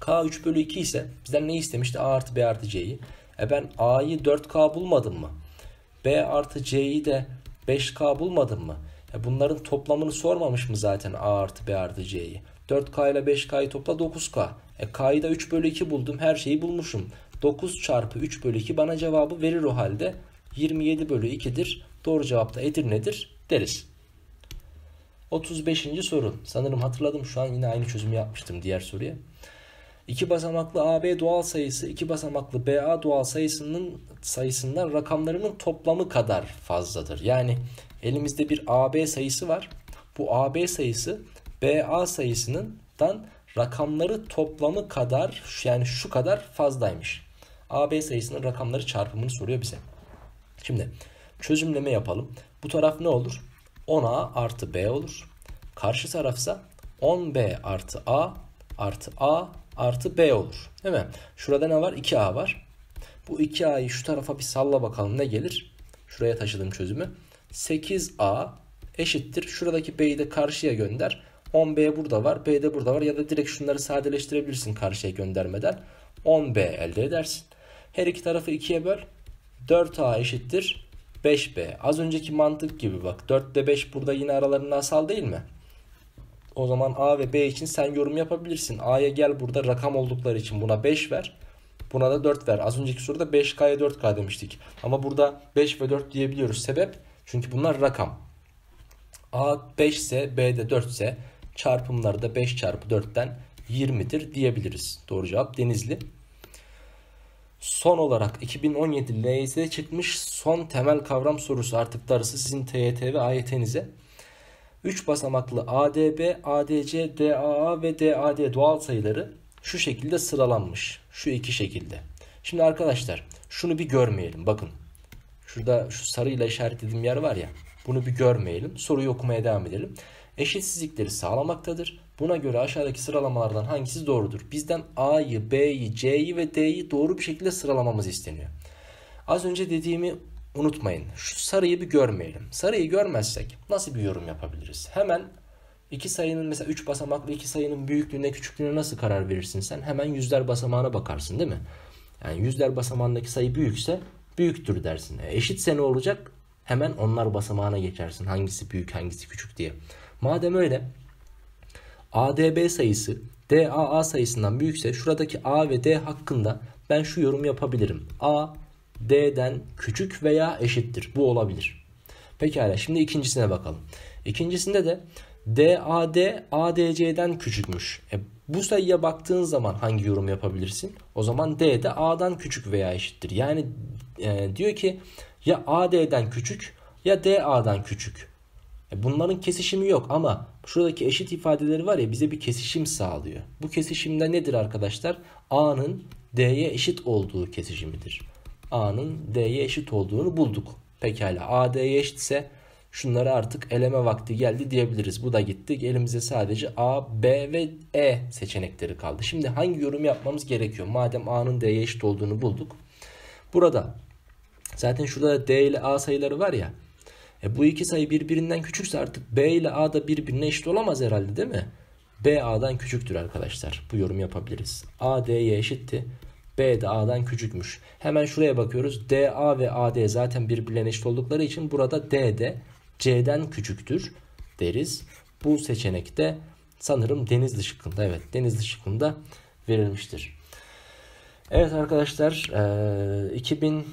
K 3 bölü 2 ise bizden ne istemişti? A artı B artı C'yi. E ben A'yı 4K bulmadım mı? B artı C'yi de 5K bulmadım mı? E bunların toplamını sormamış mı zaten A artı B artı C'yi? 4K ile 5K'yı topla 9K. E K'yı da 3 bölü 2 buldum. Her şeyi bulmuşum. 9 çarpı 3 bölü 2 bana cevabı verir o halde. 27 bölü 2'dir. Doğru cevap da Edirne'dir deriz. 35. soru. Sanırım hatırladım şu an yine aynı çözümü yapmıştım diğer soruya. İki basamaklı AB doğal sayısı iki basamaklı BA doğal sayısının sayısından rakamlarının toplamı kadar fazladır. Yani elimizde bir AB sayısı var. Bu AB sayısı BA sayısından rakamları toplamı kadar yani şu kadar fazlaymış. AB sayısının rakamları çarpımını soruyor bize. Şimdi Çözümleme yapalım. Bu taraf ne olur? 10a artı b olur. Karşı tarafsa 10b artı a artı a artı b olur. Değil mi? Şurada ne var? 2a var. Bu 2a'yı şu tarafa bir salla bakalım ne gelir? Şuraya taşıdığım çözümü. 8a eşittir. Şuradaki b'yi de karşıya gönder. 10b burada var, b de burada var ya da direkt şunları sadeleştirebilirsin karşıya göndermeden. 10b elde edersin. Her iki tarafı 2'ye böl. 4a eşittir 5B. Az önceki mantık gibi bak. 4 ile 5 burada yine aralarında asal değil mi? O zaman A ve B için sen yorum yapabilirsin. A'ya gel burada rakam oldukları için buna 5 ver. Buna da 4 ver. Az önceki soruda 5K'ya 4K demiştik. Ama burada 5 ve 4 diyebiliyoruz. Sebep? Çünkü bunlar rakam. A 5 ise B de 4 ise çarpımları da 5 çarpı 4'ten 20'dir diyebiliriz. Doğru cevap Denizli. Son olarak 2017 LYS'de çıkmış son temel kavram sorusu artık darısı sizin TYT ve AYT'nize. 3 basamaklı ADB, ADC, DAA ve DAD doğal sayıları şu şekilde sıralanmış. Şu iki şekilde. Şimdi arkadaşlar şunu bir görmeyelim bakın. Şurada şu sarıyla işaretlediğim yer var ya. Bunu bir görmeyelim. Soruyu okumaya devam edelim. Eşitsizlikleri sağlamaktadır. Buna göre aşağıdaki sıralamalardan hangisi doğrudur? Bizden A'yı, B'yi, C'yi ve D'yi doğru bir şekilde sıralamamız isteniyor. Az önce dediğimi unutmayın. Şu sarıyı bir görmeyelim. Sarıyı görmezsek nasıl bir yorum yapabiliriz? Hemen iki sayının mesela 3 basamaklı iki sayının büyüklüğüne küçüklüğüne nasıl karar verirsin sen? Hemen yüzler basamağına bakarsın değil mi? Yani yüzler basamağındaki sayı büyükse büyüktür dersin. E, eşitse ne olacak? Hemen onlar basamağına geçersin. Hangisi büyük hangisi küçük diye. Madem öyle ADB sayısı DAA sayısından büyükse şuradaki A ve D hakkında ben şu yorum yapabilirim. A D'den küçük veya eşittir. Bu olabilir. Pekala şimdi ikincisine bakalım. İkincisinde de DAD ADC'den küçükmüş. E, bu sayıya baktığın zaman hangi yorum yapabilirsin? O zaman D de A'dan küçük veya eşittir. Yani e, diyor ki ya AD'den küçük ya DA'dan küçük. E, bunların kesişimi yok ama şuradaki eşit ifadeleri var ya bize bir kesişim sağlıyor. Bu kesişimde nedir arkadaşlar? A'nın D'ye eşit olduğu kesişimidir. A'nın D'ye eşit olduğunu bulduk. Pekala A D'ye eşitse şunları artık eleme vakti geldi diyebiliriz. Bu da gittik. Elimize sadece A, B ve E seçenekleri kaldı. Şimdi hangi yorum yapmamız gerekiyor? Madem A'nın D'ye eşit olduğunu bulduk. Burada zaten şurada D ile A sayıları var ya. E bu iki sayı birbirinden küçükse artık B ile A da birbirine eşit olamaz herhalde değil mi? B A'dan küçüktür arkadaşlar. Bu yorum yapabiliriz. A D'ye eşitti. B de A'dan küçükmüş. Hemen şuraya bakıyoruz. D A ve A D zaten birbirlerine eşit oldukları için burada D de C'den küçüktür deriz. Bu seçenek de sanırım denizli şıkkında. Evet denizli şıkkında verilmiştir. Evet arkadaşlar 2000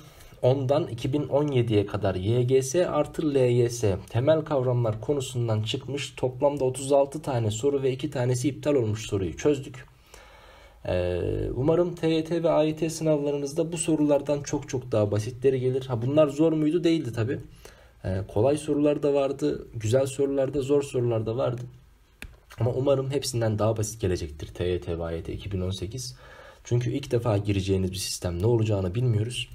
10'dan 2017'ye kadar YGS artı LYS temel kavramlar konusundan çıkmış toplamda 36 tane soru ve 2 tanesi iptal olmuş soruyu çözdük. Ee, umarım TYT ve AYT sınavlarınızda bu sorulardan çok çok daha basitleri gelir. Ha bunlar zor muydu? Değildi tabi. Ee, kolay sorular da vardı, güzel sorular da, zor sorular da vardı. Ama umarım hepsinden daha basit gelecektir TYT ve AYT 2018. Çünkü ilk defa gireceğiniz bir sistem ne olacağını bilmiyoruz.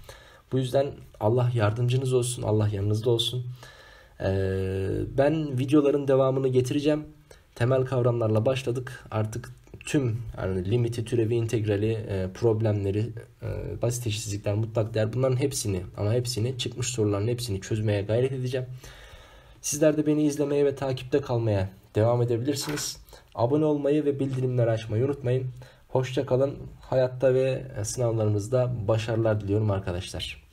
Bu yüzden Allah yardımcınız olsun. Allah yanınızda olsun. Ee, ben videoların devamını getireceğim. Temel kavramlarla başladık. Artık tüm yani limiti, türevi, integrali, e, problemleri, e, basit eşitsizlikler, mutlak değer bunların hepsini ama hepsini çıkmış soruların hepsini çözmeye gayret edeceğim. Sizler de beni izlemeye ve takipte kalmaya devam edebilirsiniz. Abone olmayı ve bildirimleri açmayı unutmayın. Hoşça kalın. Hayatta ve sınavlarımızda başarılar diliyorum arkadaşlar.